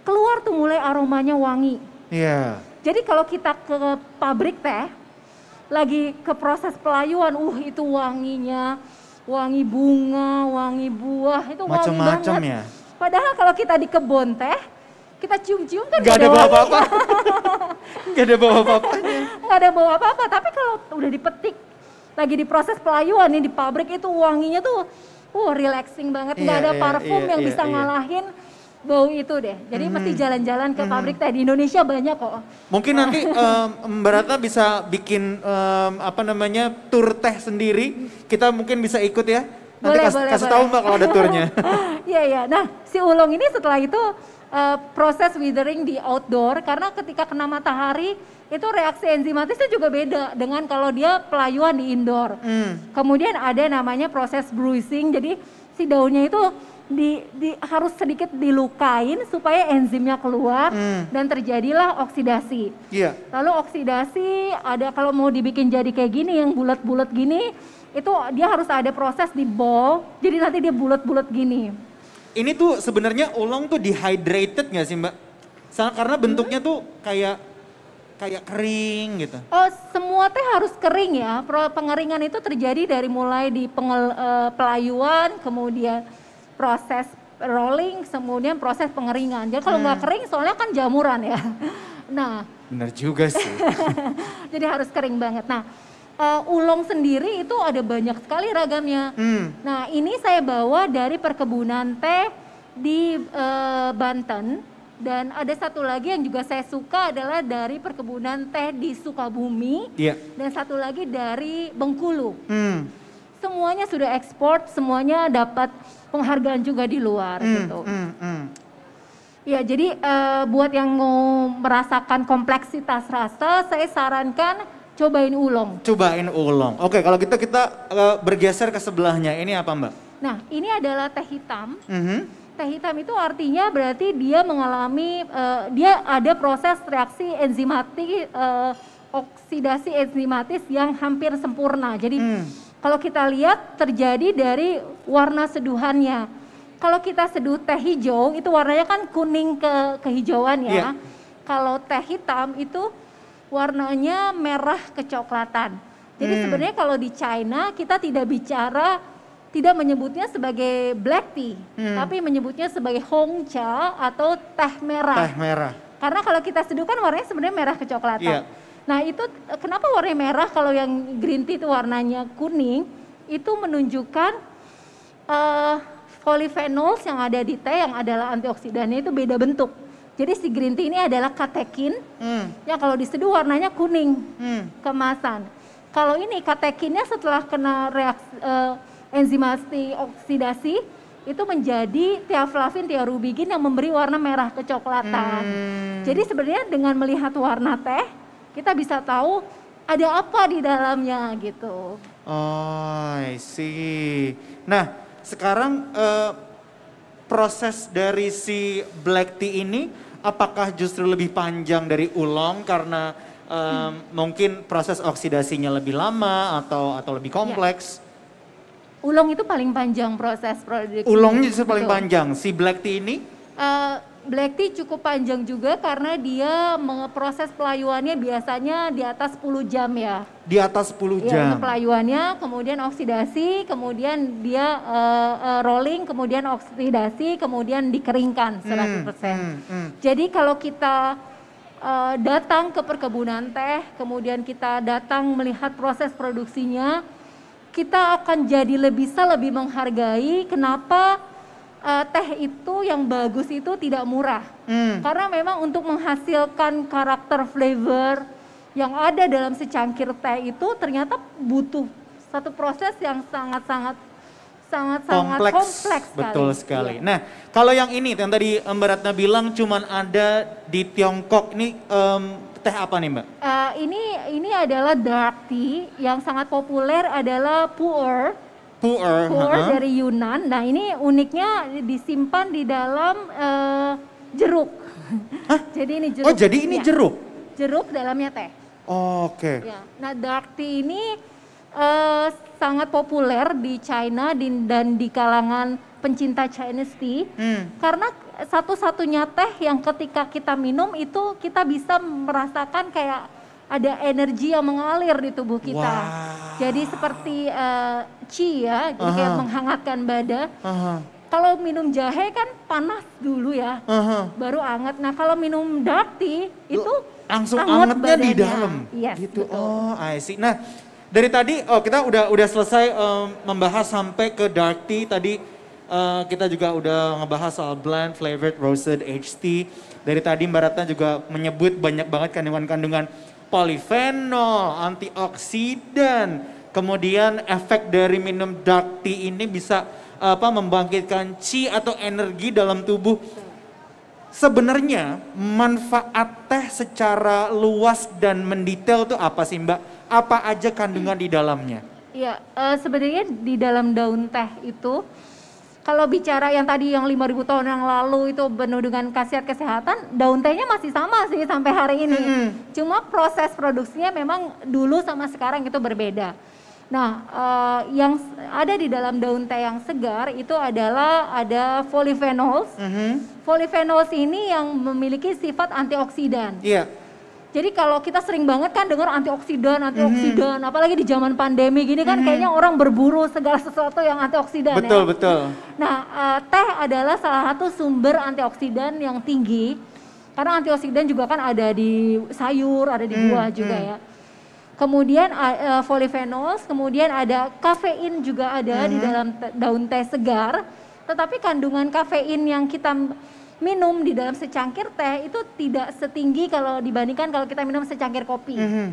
Keluar tuh mulai aromanya wangi. Iya. Yeah. Jadi kalau kita ke pabrik teh, lagi ke proses pelayuan, uh itu wanginya, wangi bunga, wangi buah, itu Macem -macem wangi banget. Macam-macam ya. Padahal kalau kita di kebun teh, kita cium-cium kan gak ada bawa apa-apa. *laughs* gak ada bawa apa-apanya. gak ada bawa apa-apa, tapi kalau udah dipetik lagi di proses pelayuan nih di pabrik itu wanginya tuh uh relaxing banget nggak yeah, ada yeah, parfum yeah, yang iya, bisa iya. ngalahin bau itu deh. Jadi hmm. mesti jalan-jalan ke mm-hmm. pabrik hmm. teh di Indonesia banyak kok. Mungkin nanti um, *laughs* Mbak Rata bisa bikin um, apa namanya tur teh sendiri. Kita mungkin bisa ikut ya. Nanti boleh, kas boleh, kasih tahu Mbak kalau ada turnya. *laughs* Iya iya. Nah, si ulung ini setelah itu uh, proses withering di outdoor karena ketika kena matahari itu reaksi enzimatisnya juga beda dengan kalau dia pelayuan di indoor. Mm. Kemudian ada namanya proses bruising, jadi si daunnya itu di, di harus sedikit dilukain supaya enzimnya keluar mm. dan terjadilah oksidasi. Yeah. Lalu oksidasi ada kalau mau dibikin jadi kayak gini yang bulat-bulat gini itu dia harus ada proses di bowl, jadi nanti dia bulat-bulat gini. Ini tuh sebenarnya ulang tuh dehydrated gak sih mbak? Karena bentuknya tuh kayak kayak kering gitu? Oh, semua teh harus kering ya. Pengeringan itu terjadi dari mulai di pengel, uh, pelayuan, kemudian proses rolling, kemudian proses pengeringan. Jadi kalau nggak hmm. kering soalnya kan jamuran ya. *laughs* Nah, benar juga sih. *laughs* jadi harus kering banget. Nah, uh, eh, ulong sendiri itu ada banyak sekali ragamnya. Hmm. Nah, ini saya bawa dari perkebunan teh di uh, Banten dan ada satu lagi yang juga saya suka adalah dari perkebunan teh di Sukabumi. yeah. Dan satu lagi dari Bengkulu. Hmm. Semuanya sudah ekspor, semuanya dapat penghargaan juga di luar hmm, gitu. Hmm, hmm. Ya jadi uh, buat yang mau merasakan kompleksitas rasa, saya sarankan cobain ulong. Cobain ulong. Oke kalau gitu kita uh, bergeser ke sebelahnya. Ini apa mbak? Nah ini adalah teh hitam. Mm -hmm teh hitam itu artinya berarti dia mengalami uh, dia ada proses reaksi enzimatik uh, eh, oksidasi enzimatis yang hampir sempurna. Jadi hmm. kalau kita lihat terjadi dari warna seduhannya. Kalau kita seduh teh hijau itu warnanya kan kuning ke kehijauan ya. Yeah. Kalau teh hitam itu warnanya merah kecoklatan. Jadi hmm. sebenarnya kalau di China kita tidak bicara tidak menyebutnya sebagai black tea, hmm. tapi menyebutnya sebagai hongcha atau teh merah. Teh merah. Karena kalau kita seduh kan warnanya sebenarnya merah kecoklatan. Yeah. Nah itu kenapa warnanya merah kalau yang green tea itu warnanya kuning, itu menunjukkan uh, polyphenols yang ada di teh yang adalah antioksidannya itu beda bentuk. Jadi si green tea ini adalah katekin hmm. yang kalau diseduh warnanya kuning hmm. kemasan. Kalau ini katekinnya setelah kena reaksi... Uh, enzimasi oksidasi itu menjadi tiaflavin, tiarubigin yang memberi warna merah kecoklatan. Hmm. Jadi sebenarnya dengan melihat warna teh, kita bisa tahu ada apa di dalamnya gitu. Oh, I see. Nah, sekarang uh, proses dari si black tea ini apakah justru lebih panjang dari ulong karena um, hmm. mungkin proses oksidasinya lebih lama atau atau lebih kompleks? Yeah. Ulong itu paling panjang proses produksi. Ulongnya itu gitu. paling panjang. Si black tea ini? Uh, black tea cukup panjang juga karena dia proses pelayuannya biasanya di atas 10 jam ya. Di atas 10 iya, jam. Ya, pelayuannya, kemudian oksidasi, kemudian dia uh, uh, rolling, kemudian oksidasi, kemudian dikeringkan 100%. Hmm, hmm, hmm. Jadi kalau kita uh, datang ke perkebunan teh, kemudian kita datang melihat proses produksinya, kita akan jadi lebih bisa lebih menghargai kenapa uh, teh itu yang bagus itu tidak murah. Hmm. Karena memang untuk menghasilkan karakter flavor yang ada dalam secangkir teh itu ternyata butuh satu proses yang sangat-sangat sangat-sangat kompleks, kompleks sekali. betul sekali. Iya. Nah, kalau yang ini yang tadi Mbak Ratna bilang cuman ada di Tiongkok ini um, teh apa nih Mbak? Uh, ini ini adalah dark tea yang sangat populer adalah pu'er. Pu'er. Pu'er uh -huh. dari Yunan. Nah ini uniknya disimpan di dalam uh, jeruk. Hah? *laughs* jadi ini jeruk. Oh jadi ini ya. jeruk? Jeruk dalamnya teh. Oh, Oke. Okay. Ya. Nah dark tea ini uh, sangat populer di China dan di kalangan pencinta Chinese tea hmm. karena satu-satunya teh yang ketika kita minum itu kita bisa merasakan kayak ada energi yang mengalir di tubuh kita. Wow. Jadi seperti uh, chi ya, jadi uh -huh. kayak menghangatkan badan. Uh -huh. Kalau minum jahe kan panas dulu ya, uh -huh. baru anget. Nah kalau minum dati itu langsung anget angetnya di dalam. Yes, gitu. Betul. Oh, I see. Nah dari tadi oh kita udah udah selesai um, membahas sampai ke dakti tadi Eh, kita juga udah ngebahas soal blend, flavored, roasted, aged tea. Dari tadi Mbak Ratna juga menyebut banyak banget kandungan-kandungan polifenol, antioksidan, kemudian efek dari minum dark tea ini bisa apa membangkitkan chi atau energi dalam tubuh. Sebenarnya manfaat teh secara luas dan mendetail tuh apa sih Mbak? Apa aja kandungan di dalamnya? Iya, uh, sebenarnya di dalam daun teh itu kalau bicara yang tadi yang 5000 tahun yang lalu itu penuh dengan khasiat kesehatan, daun tehnya masih sama sih sampai hari ini. Mm -hmm. Cuma proses produksinya memang dulu sama sekarang itu berbeda. Nah, uh, yang ada di dalam daun teh yang segar itu adalah ada polyphenols. Mm -hmm. Polyphenols ini yang memiliki sifat antioksidan. Yeah jadi kalau kita sering banget kan dengar antioksidan, antioksidan, mm -hmm. apalagi di zaman pandemi gini kan mm -hmm. kayaknya orang berburu segala sesuatu yang antioksidan. Betul, ya. betul. Nah, uh, teh adalah salah satu sumber antioksidan yang tinggi karena antioksidan juga kan ada di sayur, ada di mhm, buah mm -hmm. juga mhm. ya. Kemudian uh, eh, eh, polifenols, kemudian ada kafein juga ada mm -hmm. di mhm. dalam daun teh segar. Tetapi kandungan kafein yang kita minum di dalam secangkir teh itu tidak setinggi kalau dibandingkan kalau kita minum secangkir kopi. Mm -hmm.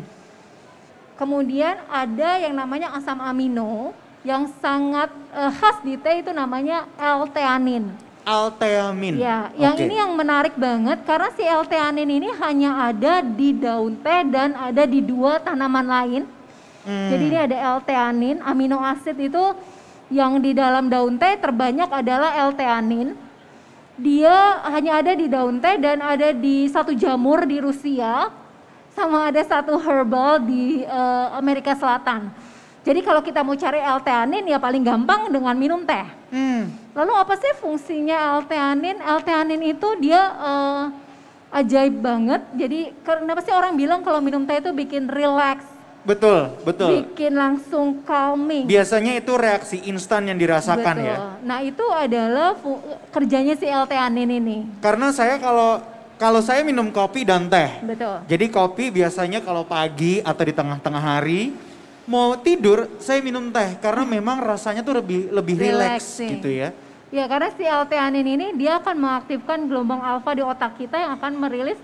Kemudian ada yang namanya asam amino yang sangat uh, khas di teh itu namanya L-teanin. L-teamin. Ya, okay. yang ini yang menarik banget karena si L-teanin ini hanya ada di daun teh dan ada di dua tanaman lain. Hmm. Jadi ini ada L-teanin, amino asid itu yang di dalam daun teh terbanyak adalah L-teanin dia hanya ada di daun teh dan ada di satu jamur di Rusia sama ada satu herbal di uh, Amerika Selatan. Jadi kalau kita mau cari L-teanin ya paling gampang dengan minum teh. Hmm. Lalu apa sih fungsinya L-teanin? L-teanin itu dia uh, ajaib banget. Jadi kenapa sih orang bilang kalau minum teh itu bikin relax? Betul, betul. Bikin langsung calming. Biasanya itu reaksi instan yang dirasakan ya. betul. ya. Nah itu adalah kerjanya si LT Anin ini. Karena saya kalau kalau saya minum kopi dan teh. Betul. Jadi kopi biasanya kalau pagi atau di tengah-tengah hari mau tidur saya minum teh karena *laughs* memang rasanya tuh lebih lebih rileks gitu ya. Ya karena si L-theanine ini dia akan mengaktifkan gelombang alfa di otak kita yang akan merilis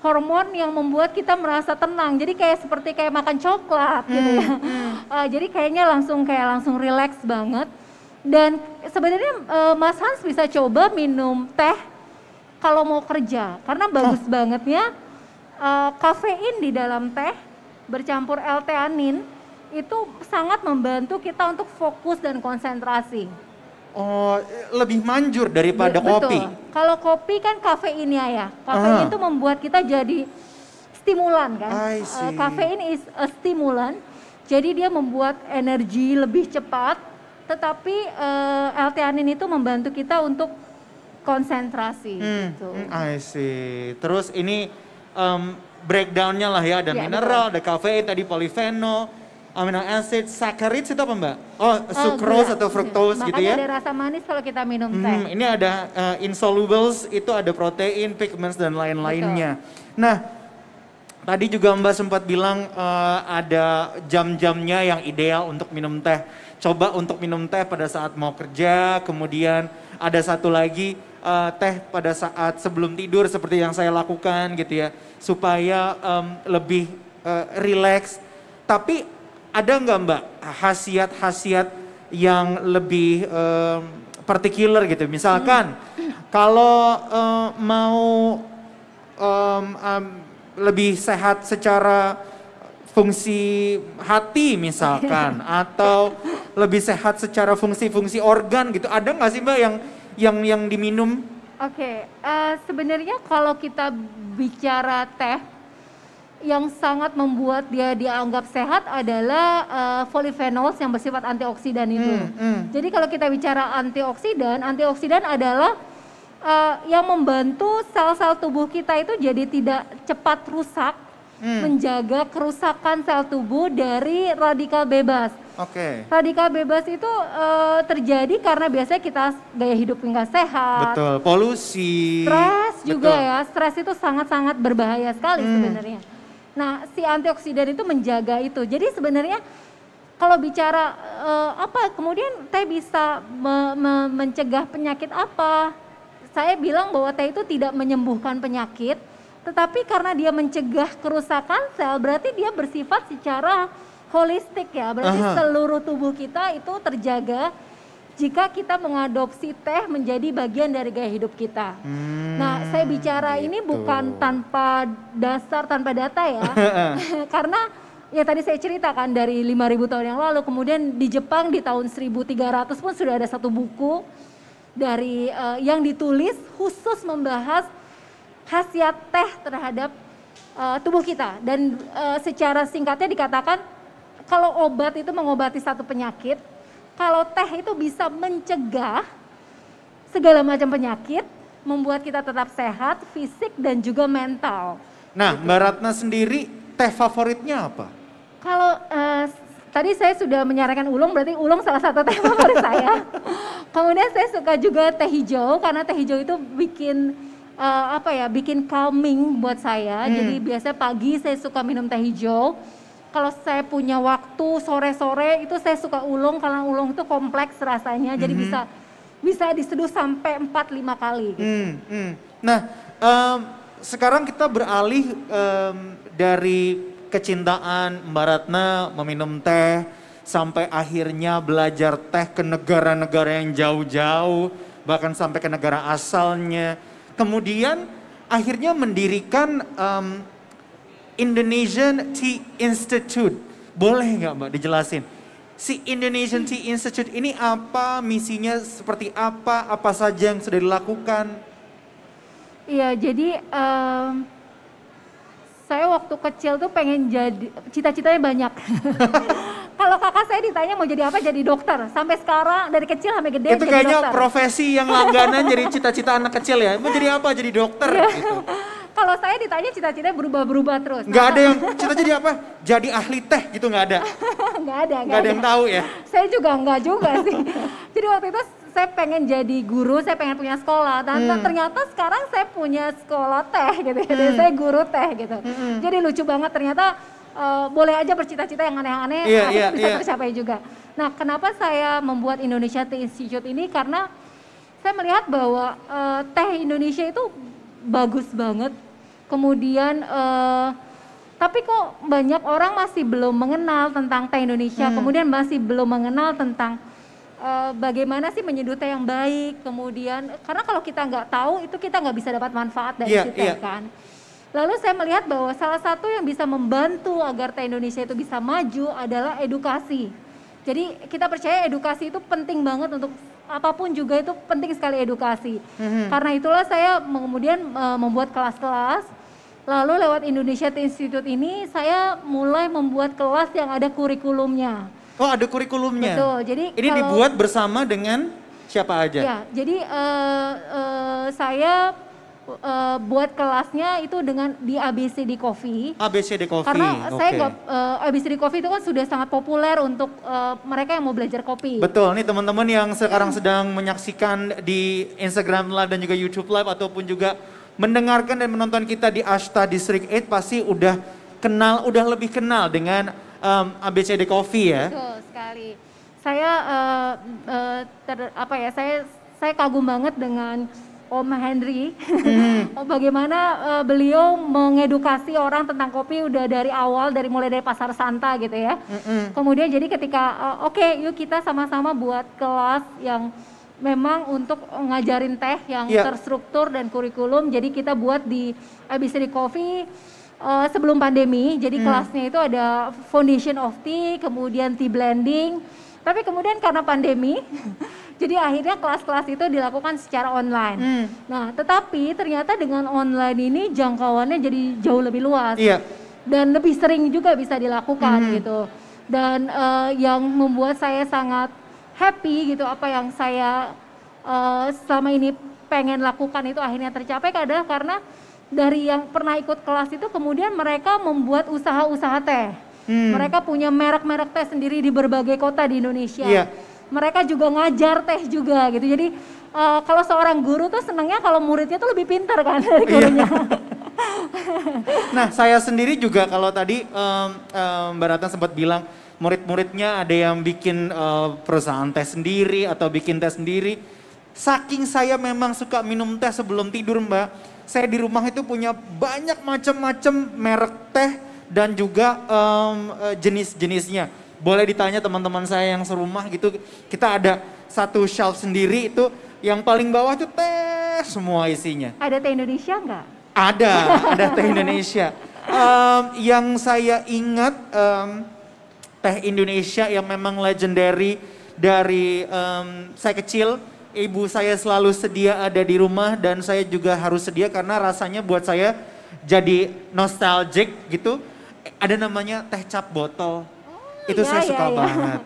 hormon yang membuat kita merasa tenang. Jadi kayak seperti kayak makan coklat gitu hmm, gitu ya. Uh, *laughs* jadi kayaknya langsung kayak langsung relax banget. Dan sebenarnya uh, Mas Hans bisa coba minum teh kalau mau kerja karena oh. bagus oh. bangetnya uh, kafein di dalam teh bercampur L-teanin itu sangat membantu kita untuk fokus dan konsentrasi. Oh, lebih manjur daripada Betul. kopi. Kalau kopi kan kafeinnya ya. Kafein itu ah. membuat kita jadi stimulan kan. Uh, kafein is a stimulan. Jadi dia membuat energi lebih cepat, tetapi uh, eh, L-theanin itu membantu kita untuk konsentrasi hmm. gitu. Hmm, I see. Terus ini um, breakdownnya lah ya ada ya, mineral, betul. ada kafein, tadi polifenol amino acid, sakarit itu apa mbak? Oh, oh sucrose oh, atau fructose iya, gitu ya? ada rasa manis kalau kita minum teh. Hmm, ini ada uh, insolubles, itu ada protein, pigments dan lain-lainnya. Nah, tadi juga mbak sempat bilang uh, ada jam-jamnya yang ideal untuk minum teh. Coba untuk minum teh pada saat mau kerja, kemudian ada satu lagi uh, teh pada saat sebelum tidur seperti yang saya lakukan gitu ya, supaya um, lebih uh, relax. Tapi ada nggak mbak khasiat-khasiat yang lebih um, particular gitu? Misalkan hmm. kalau um, mau um, um, lebih sehat secara fungsi hati misalkan *laughs* atau lebih sehat secara fungsi-fungsi organ gitu ada nggak sih mbak yang yang yang diminum? Oke, okay. uh, eh, sebenarnya kalau kita bicara teh yang sangat membuat dia dianggap sehat adalah uh, yang bersifat antioksidan itu. Hmm, hmm. Jadi kalau kita bicara antioksidan, antioksidan adalah uh, yang membantu sel-sel tubuh kita itu jadi tidak cepat rusak, hmm. menjaga kerusakan sel tubuh dari radikal bebas. Oke. Okay. Radikal bebas itu uh, terjadi karena biasanya kita gaya hidup nggak sehat. Betul. Polusi. Stres juga ya. Stres itu sangat-sangat berbahaya sekali hmm. sebenarnya. Nah, si antioksidan itu menjaga itu. Jadi sebenarnya kalau bicara uh, apa kemudian teh bisa me, me, mencegah penyakit apa? Saya bilang bahwa teh itu tidak menyembuhkan penyakit, tetapi karena dia mencegah kerusakan sel berarti dia bersifat secara holistik ya. Berarti Aha. seluruh tubuh kita itu terjaga jika kita mengadopsi teh menjadi bagian dari gaya hidup kita. Hmm, nah, saya bicara gitu. ini bukan tanpa dasar, tanpa data ya. *laughs* *laughs* Karena ya tadi saya ceritakan dari 5000 tahun yang lalu, kemudian di Jepang di tahun 1300 pun sudah ada satu buku dari uh, yang ditulis khusus membahas khasiat teh terhadap uh, tubuh kita dan uh, secara singkatnya dikatakan kalau obat itu mengobati satu penyakit kalau teh itu bisa mencegah segala macam penyakit, membuat kita tetap sehat, fisik dan juga mental. Nah, gitu. Mbak Ratna sendiri teh favoritnya apa? Kalau uh, tadi saya sudah menyarankan ulung, berarti ulung salah satu teh *laughs* favorit saya. Kemudian saya suka juga teh hijau karena teh hijau itu bikin uh, apa ya, bikin calming buat saya. Hmm. Jadi biasanya pagi saya suka minum teh hijau kalau saya punya waktu sore-sore itu saya suka ulung karena ulung itu kompleks rasanya jadi mm -hmm. bisa bisa diseduh sampai empat lima kali gitu. Mm -hmm. Nah, um, sekarang kita beralih um, dari kecintaan Mbak Ratna meminum teh sampai akhirnya belajar teh ke negara-negara yang jauh-jauh bahkan sampai ke negara asalnya. Kemudian akhirnya mendirikan um, Indonesian Tea Institute. Boleh nggak Mbak dijelasin? Si Indonesian Tea Institute ini apa, misinya seperti apa, apa saja yang sudah dilakukan? Iya, jadi um, saya waktu kecil tuh pengen jadi, cita-citanya banyak. *laughs* kalau kakak saya ditanya mau jadi apa jadi dokter sampai sekarang dari kecil sampai gede itu kayaknya profesi yang langganan jadi cita-cita anak kecil ya mau jadi apa jadi dokter iya. gitu *laughs* Kalau saya ditanya cita-cita berubah-berubah terus. Nggak ada yang *laughs* cita jadi apa? Jadi ahli teh gitu nggak ada. *laughs* nggak ada. Nggak ada, ada yang tahu ya. Saya juga nggak juga sih. *laughs* jadi waktu itu saya pengen jadi guru, saya pengen punya sekolah. Dan hmm. ternyata sekarang saya punya sekolah teh gitu. Ya. Hmm. saya guru teh gitu. Hmm. Jadi lucu banget ternyata uh, boleh aja bercita-cita yang aneh-aneh yeah, akhirnya yeah, bisa yeah. tercapai juga. Nah, kenapa saya membuat Indonesia Tea Institute ini karena saya melihat bahwa uh, teh Indonesia itu bagus banget. Kemudian uh, tapi kok banyak orang masih belum mengenal tentang teh Indonesia, hmm. kemudian masih belum mengenal tentang uh, bagaimana sih menyeduh teh yang baik. Kemudian karena kalau kita nggak tahu itu kita nggak bisa dapat manfaat dari yeah, situ yeah. Iya. kan. Lalu saya melihat bahwa salah satu yang bisa membantu agar teh Indonesia itu bisa maju adalah edukasi. Jadi kita percaya edukasi itu penting banget untuk apapun juga itu penting sekali edukasi. Mm-hmm. Karena itulah saya kemudian uh, membuat kelas-kelas. Lalu lewat Indonesia Institute ini saya mulai membuat kelas yang ada kurikulumnya. Oh, ada kurikulumnya. Betul. Jadi ini kalau, dibuat bersama dengan siapa aja? Ya, jadi uh, uh, saya uh, buat kelasnya itu dengan di ABCD di Coffee. ABC Coffee. Karena okay. saya nggak uh, eh, ABC Coffee itu kan sudah sangat populer untuk uh, mereka yang mau belajar kopi. Betul. Nih teman-teman yang sekarang sedang menyaksikan di Instagram Live dan juga YouTube Live ataupun juga mendengarkan dan menonton kita di Ashta District 8 pasti udah kenal, udah lebih kenal dengan um, ABCD Coffee ya. Betul sekali. Saya uh, uh, ter, apa ya? Saya saya kagum banget dengan Om Henry. Hmm. oh, *laughs* bagaimana uh, beliau mengedukasi orang tentang kopi udah dari awal dari mulai dari pasar Santa gitu ya. Hmm. Kemudian jadi ketika uh, oke okay, yuk kita sama-sama buat kelas yang memang untuk ngajarin teh yang yeah. terstruktur dan kurikulum. Jadi kita buat di ABC Coffee uh, sebelum pandemi. Jadi hmm. kelasnya itu ada foundation of tea, kemudian tea blending. Tapi kemudian karena pandemi *laughs* Jadi akhirnya kelas-kelas itu dilakukan secara online. Hmm. Nah, tetapi ternyata dengan online ini jangkauannya jadi jauh lebih luas. Iya. Dan lebih sering juga bisa dilakukan hmm. gitu. Dan uh, yang membuat saya sangat happy gitu apa yang saya uh, selama ini pengen lakukan itu akhirnya tercapai adalah karena dari yang pernah ikut kelas itu kemudian mereka membuat usaha-usaha teh. Hmm. Mereka punya merek-merek teh sendiri di berbagai kota di Indonesia. Yeah mereka juga ngajar teh juga gitu. Jadi uh, kalau seorang guru tuh senangnya kalau muridnya tuh lebih pintar kan dari iya. gurunya. *laughs* nah saya sendiri juga kalau tadi um, um, Mbak Ratna sempat bilang murid-muridnya ada yang bikin uh, perusahaan teh sendiri atau bikin teh sendiri. Saking saya memang suka minum teh sebelum tidur Mbak, saya di rumah itu punya banyak macam-macam merek teh dan juga um, jenis-jenisnya boleh ditanya teman-teman saya yang serumah gitu, kita ada satu shelf sendiri itu yang paling bawah tuh teh semua isinya. Ada teh Indonesia nggak? Ada, ada teh Indonesia. Um, yang saya ingat um, teh Indonesia yang memang legendary dari um, saya kecil, ibu saya selalu sedia ada di rumah dan saya juga harus sedia karena rasanya buat saya jadi nostalgic gitu. Ada namanya teh cap botol. Itu ya, saya ya, suka ya, banget.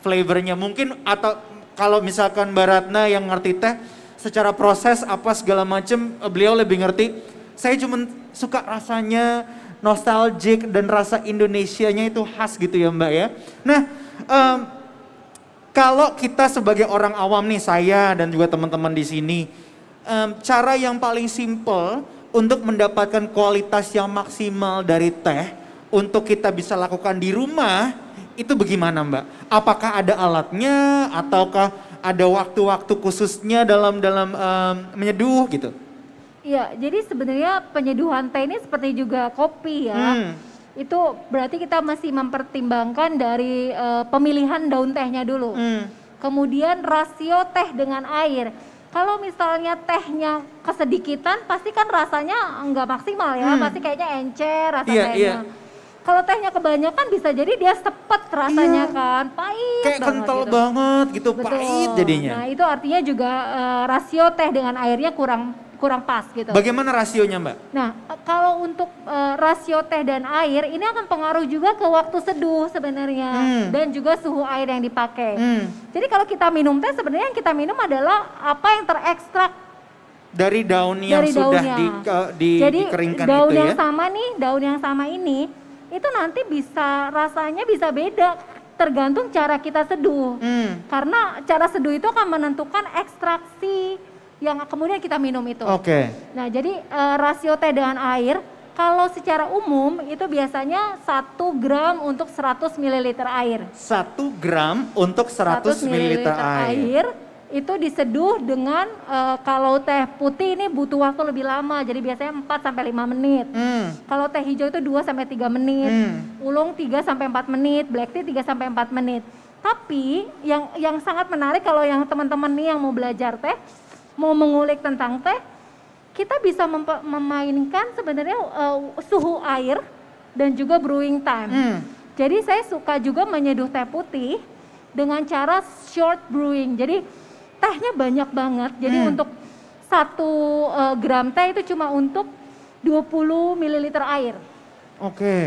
Flavornya mungkin atau kalau misalkan Mbak Ratna yang ngerti teh secara proses apa segala macem eh, beliau lebih ngerti. Saya cuma suka rasanya nostalgic dan rasa Indonesianya itu khas gitu ya Mbak ya. Nah, um, kalau kita sebagai orang awam nih saya dan juga teman-teman di sini um, cara yang paling simple untuk mendapatkan kualitas yang maksimal dari teh untuk kita bisa lakukan di rumah itu bagaimana Mbak? Apakah ada alatnya ataukah ada waktu-waktu khususnya dalam dalam um, menyeduh gitu? Iya, jadi sebenarnya penyeduhan teh ini seperti juga kopi ya. Hmm. Itu berarti kita masih mempertimbangkan dari uh, pemilihan daun tehnya dulu. Hmm. Kemudian rasio teh dengan air. Kalau misalnya tehnya kesedikitan, pasti kan rasanya nggak maksimal ya, hmm. pasti kayaknya encer rasanya. Iya, yeah, yeah kalau tehnya kebanyakan bisa jadi dia sepet rasanya iya. kan pahit kayak banget kental gitu. banget gitu Betul. pahit jadinya nah itu artinya juga uh, rasio teh dengan airnya kurang kurang pas gitu bagaimana rasionya mbak nah kalau untuk uh, rasio teh dan air ini akan pengaruh juga ke waktu seduh sebenarnya hmm. dan juga suhu air yang dipakai hmm. jadi kalau kita minum teh sebenarnya yang kita minum adalah apa yang terekstrak dari daun yang dari sudah di, uh, di, Jadi, dikeringkan daun gitu yang ya? sama nih, daun yang sama ini itu nanti bisa rasanya bisa beda tergantung cara kita seduh. Hmm. Karena cara seduh itu akan menentukan ekstraksi yang kemudian kita minum itu. Oke. Okay. Nah, jadi uh, rasio teh dengan air kalau secara umum itu biasanya 1 gram untuk 100 ml air. 1 gram untuk 100, 100 ml, ml air. air itu diseduh dengan uh, kalau teh putih ini butuh waktu lebih lama. Jadi biasanya 4 sampai 5 menit. Mm. Kalau teh hijau itu 2 sampai 3 menit. Mm. Ulung 3 sampai 4 menit, black tea 3 sampai 4 menit. Tapi yang yang sangat menarik kalau yang teman-teman nih yang mau belajar teh, mau mengulik tentang teh, kita bisa memainkan sebenarnya uh, suhu air dan juga brewing time. Mm. Jadi saya suka juga menyeduh teh putih dengan cara short brewing. Jadi tehnya banyak banget. Jadi hmm. untuk satu uh, gram teh itu cuma untuk 20 ml air. Oke. Okay.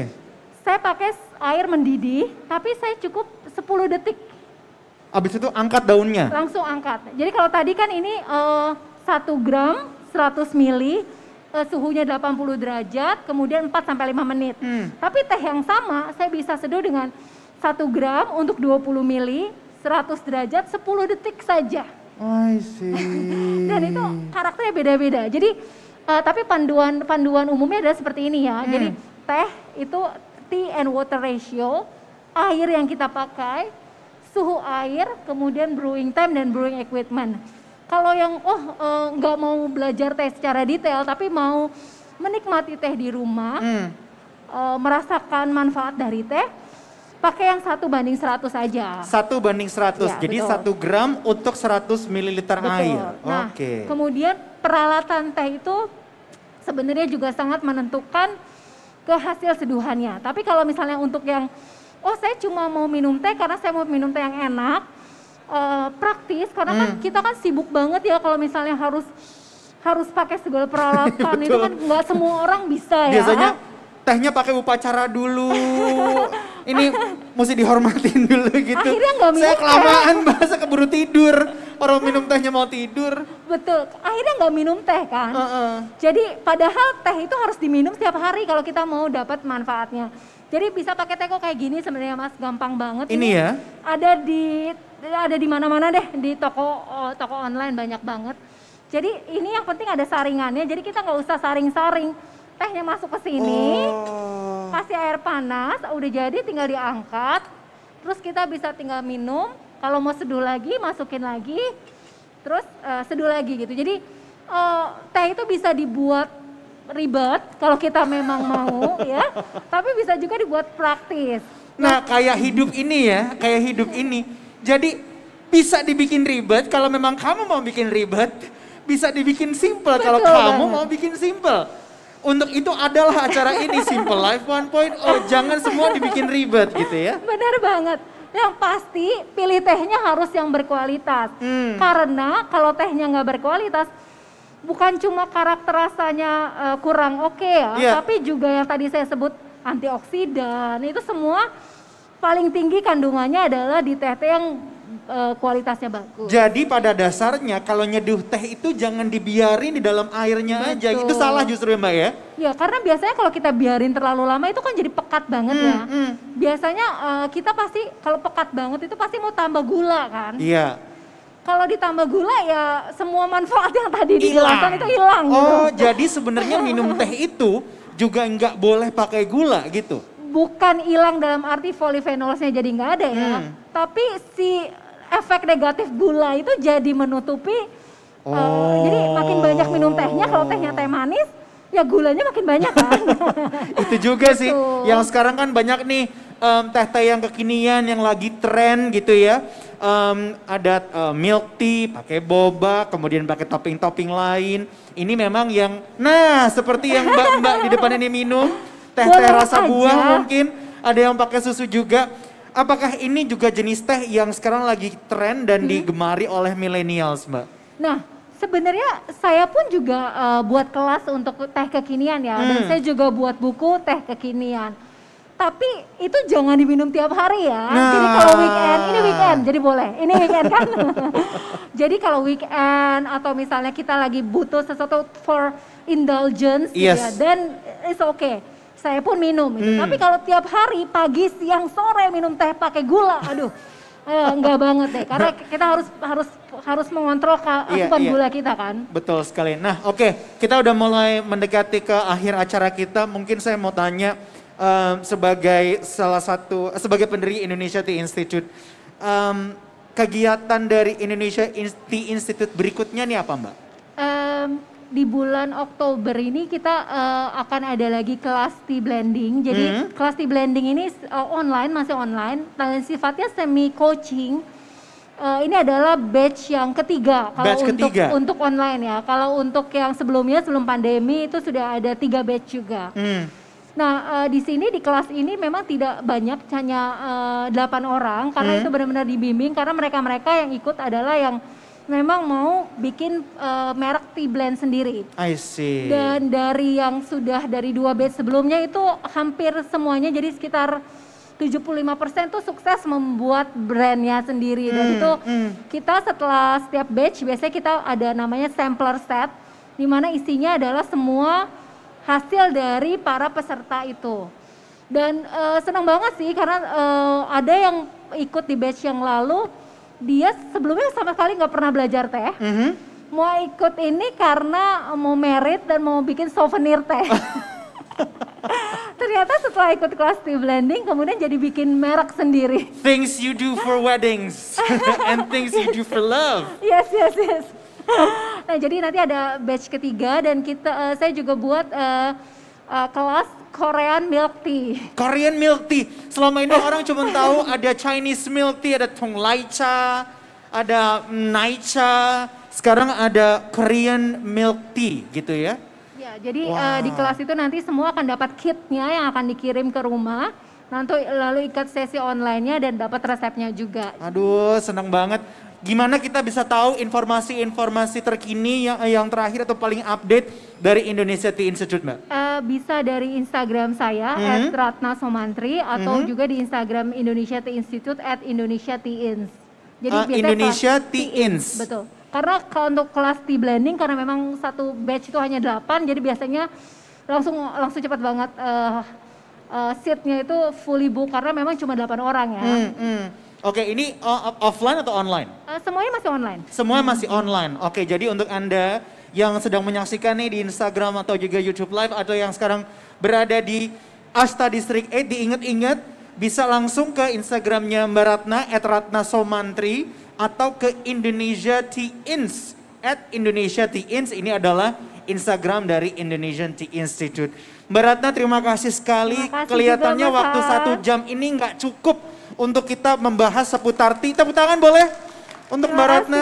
Saya pakai air mendidih, tapi saya cukup 10 detik. Habis itu angkat daunnya? Langsung angkat. Jadi kalau tadi kan ini uh, eh, 1 gram 100 ml, uh, suhunya 80 derajat, kemudian 4 sampai 5 menit. Hmm. Tapi teh yang sama saya bisa seduh dengan 1 gram untuk 20 ml, 100 derajat 10 detik saja. I see. *laughs* Dan itu karakternya beda-beda. Jadi uh, tapi panduan panduan umumnya adalah seperti ini ya. Hmm. Jadi teh itu tea and water ratio, air yang kita pakai, suhu air, kemudian brewing time dan brewing equipment. Kalau yang oh eh, nggak uh, mau belajar teh secara detail tapi mau menikmati teh di rumah, hmm. uh, merasakan manfaat dari teh, Pakai yang satu banding 100 aja. Satu banding 100. Ya, Jadi satu gram untuk 100 ml betul. air. Nah, Oke. Okay. Kemudian peralatan teh itu sebenarnya juga sangat menentukan ke hasil seduhannya. Tapi kalau misalnya untuk yang oh saya cuma mau minum teh karena saya mau minum teh yang enak, uh, praktis karena kan hmm. kan kita kan sibuk banget ya kalau misalnya harus harus pakai segala peralatan *laughs* itu kan nggak semua orang bisa ya. Biasanya tehnya pakai upacara dulu, *laughs* ini mesti dihormatin *laughs* dulu gitu. Akhirnya gak minum Saya kelamaan teh. bahasa keburu tidur. Orang minum tehnya mau tidur. Betul. Akhirnya nggak minum teh kan. Uh -uh. Jadi padahal teh itu harus diminum setiap hari kalau kita mau dapat manfaatnya. Jadi bisa pakai teko kayak gini sebenarnya Mas, gampang banget. Ini, ini ya. Ada di ada di mana-mana deh di toko oh, toko online banyak banget. Jadi ini yang penting ada saringannya. Jadi kita nggak usah saring-saring tehnya masuk ke sini, oh. kasih air panas, udah jadi tinggal diangkat. Terus kita bisa tinggal minum. Kalau mau seduh lagi, masukin lagi. Terus uh, seduh lagi gitu. Jadi uh, teh itu bisa dibuat ribet kalau kita memang mau *laughs* ya, tapi bisa juga dibuat praktis. Nah, kayak hidup ini ya, kayak hidup ini. Jadi bisa dibikin ribet kalau memang kamu mau bikin ribet, bisa dibikin simple kalau kamu mau bikin simple untuk itu adalah acara ini Simple Life One Oh Jangan semua dibikin ribet gitu ya. Benar banget. Yang pasti pilih tehnya harus yang berkualitas. Hmm. Karena kalau tehnya nggak berkualitas, bukan cuma karakter rasanya uh, kurang oke okay ya, yeah. tapi juga yang tadi saya sebut antioksidan itu semua paling tinggi kandungannya adalah di teh-teh yang Eh, kualitasnya bagus. Jadi pada dasarnya kalau nyeduh teh itu jangan dibiarin di dalam airnya Betul. aja. Itu salah justru ya Mbak ya? Ya karena biasanya kalau kita biarin terlalu lama itu kan jadi pekat banget hmm, ya. Hmm. hmm. Biasanya uh, kita pasti kalau pekat banget itu pasti mau tambah gula kan. Iya. Kalau ditambah gula ya semua manfaat yang tadi dijelaskan itu hilang. Gitu. Oh gitu. jadi sebenarnya minum teh *laughs* itu juga nggak boleh pakai gula gitu bukan hilang dalam arti polifenolnya jadi nggak ada ya, hmm. tapi si efek negatif gula itu jadi menutupi. Oh. Uh, jadi makin banyak minum tehnya, kalau tehnya teh manis, ya gulanya makin banyak kan. *laughs* itu juga gitu. sih, yang sekarang kan banyak nih um, teh-teh yang kekinian yang lagi tren gitu ya. Um, ada uh, milk tea, pakai boba, kemudian pakai topping-topping lain. Ini memang yang, nah seperti yang mbak-mbak di depan ini minum, teh-teh rasa buah mungkin, ada yang pakai susu juga Apakah ini juga jenis teh yang sekarang lagi tren dan hmm. digemari oleh milenials, Mbak? Nah, sebenarnya saya pun juga uh, buat kelas untuk teh kekinian ya. Hmm. Dan saya juga buat buku teh kekinian. Tapi itu jangan diminum tiap hari ya. Nah. Jadi kalau nah. weekend, ini weekend, jadi boleh. Ini weekend kan. *laughs* jadi kalau weekend atau misalnya kita lagi butuh sesuatu for indulgence, gitu ya, yes. ya, then it's okay saya pun minum. Gitu. Hmm. Tapi kalau tiap hari pagi, siang, sore minum teh pakai gula, aduh. eh, enggak banget deh, karena nah. kita harus harus harus mengontrol iya, asupan iya, iya. gula kita kan. Betul sekali. Nah, oke, okay. kita udah mulai mendekati ke akhir acara kita. Mungkin saya mau tanya um, sebagai salah satu sebagai pendiri Indonesia Tea Institute, um, kegiatan dari Indonesia Tea Institute berikutnya nih apa, Mbak? Um, di bulan Oktober ini kita uh, akan ada lagi kelas tea blending. Jadi hmm. kelas tea blending ini uh, online masih online dan nah, sifatnya semi coaching. Uh, eh, ini adalah batch yang ketiga kalau untuk ketiga. untuk online ya. Kalau untuk yang sebelumnya sebelum pandemi itu sudah ada tiga batch juga. Hmm. Nah uh, di sini di kelas ini memang tidak banyak hanya delapan uh, orang karena hmm. itu benar-benar dibimbing karena mereka-mereka yang ikut adalah yang memang mau bikin uh, merek tea blend sendiri. I see. Dan dari yang sudah dari dua batch sebelumnya itu hampir semuanya jadi sekitar 75% tuh sukses membuat brandnya sendiri hmm, dan itu hmm. kita setelah setiap batch biasanya kita ada namanya sampler set di mana isinya adalah semua hasil dari para peserta itu dan uh, senang banget sih karena uh, ada yang ikut di batch yang lalu dia sebelumnya sama sekali nggak pernah belajar teh. Mm -hmm. Mau ikut ini karena mau merit dan mau bikin souvenir teh. *laughs* Ternyata setelah ikut kelas tea blending, kemudian jadi bikin merek sendiri. Things you do for weddings *laughs* and things you do for love. Yes, yes, yes. Nah, jadi nanti ada batch ketiga dan kita uh, saya juga buat uh, uh, kelas Korean milk tea. Korean milk tea. Selama ini orang cuma tahu ada Chinese milk tea, ada tong Lai Cha, ada Nai Cha. Sekarang ada Korean milk tea gitu ya. Ya, jadi eh, wow. uh, di kelas itu nanti semua akan dapat kitnya yang akan dikirim ke rumah. Nanti lalu ikat sesi online-nya dan dapat resepnya juga. Aduh, senang banget gimana kita bisa tahu informasi-informasi terkini yang yang terakhir atau paling update dari Indonesia Tea Institute, Mbak? Uh, bisa dari Instagram saya mm -hmm. @ratnasomantri atau mm -hmm. juga di Instagram Indonesia Tea Institute Ins. Jadi uh, Indonesia Tea Ins. Betul. Karena kalau untuk kelas tea blending karena memang satu batch itu hanya delapan, jadi biasanya langsung langsung cepat banget uh, uh, seatnya itu fully book karena memang cuma delapan orang ya. Mm -hmm. Oke, ini oh, offline atau online? Uh, semuanya masih online. Semua masih online. Oke, jadi untuk Anda yang sedang menyaksikan nih di Instagram atau juga YouTube Live atau yang sekarang berada di Asta District 8 diingat-ingat bisa langsung ke Instagramnya Mbak Ratna at Ratna Somantri atau ke Indonesia Teens at Indonesia Teens ini adalah Instagram dari Indonesian Tea Institute. Mbak Ratna terima kasih sekali terima kasih kelihatannya juga, waktu satu jam ini nggak cukup untuk kita membahas seputar Ti. Tepuk tangan boleh untuk Mbak Ratna.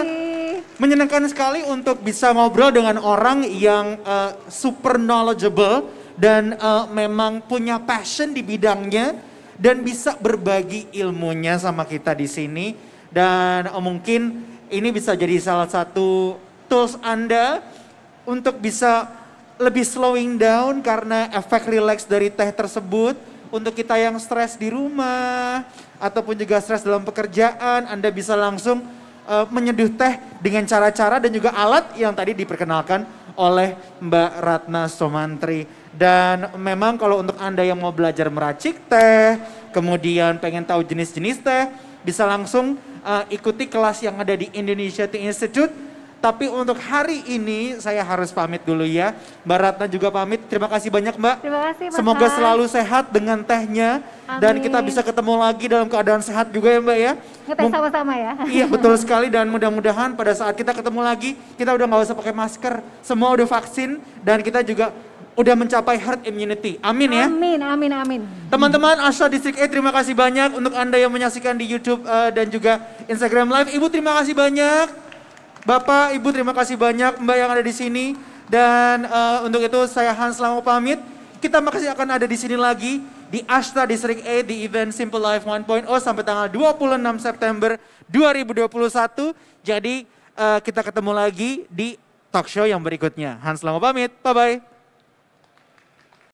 Menyenangkan sekali untuk bisa ngobrol dengan orang yang uh, super knowledgeable dan uh, memang punya passion di bidangnya dan bisa berbagi ilmunya sama kita di sini dan uh, mungkin ini bisa jadi salah satu tools Anda untuk bisa lebih slowing down karena efek relax dari teh tersebut untuk kita yang stres di rumah ataupun juga stres dalam pekerjaan, Anda bisa langsung uh, menyeduh teh dengan cara-cara dan juga alat yang tadi diperkenalkan oleh Mbak Ratna Somantri. Dan memang kalau untuk Anda yang mau belajar meracik teh, kemudian pengen tahu jenis-jenis teh, bisa langsung uh, ikuti kelas yang ada di Indonesia Tea Institute tapi untuk hari ini saya harus pamit dulu ya. Mbak Ratna juga pamit. Terima kasih banyak Mbak. Terima kasih Mas Semoga selalu sehat dengan tehnya. Amin. Dan kita bisa ketemu lagi dalam keadaan sehat juga ya Mbak ya. Ngeteh sama-sama ya. Iya betul *laughs* sekali dan mudah-mudahan pada saat kita ketemu lagi kita udah gak usah pakai masker. Semua udah vaksin dan kita juga udah mencapai herd immunity. Amin ya. Amin, amin, amin. Teman-teman Asya District A terima kasih banyak untuk Anda yang menyaksikan di YouTube uh, dan juga Instagram Live. Ibu terima kasih banyak. Bapak, Ibu terima kasih banyak Mbak yang ada di sini. Dan uh, untuk itu saya Hans Lamo pamit. Kita makasih akan ada di sini lagi di Ashta District A di event Simple Life 1.0 sampai tanggal 26 September 2021. Jadi uh, kita ketemu lagi di talk show yang berikutnya. Hans Lamo pamit, bye-bye.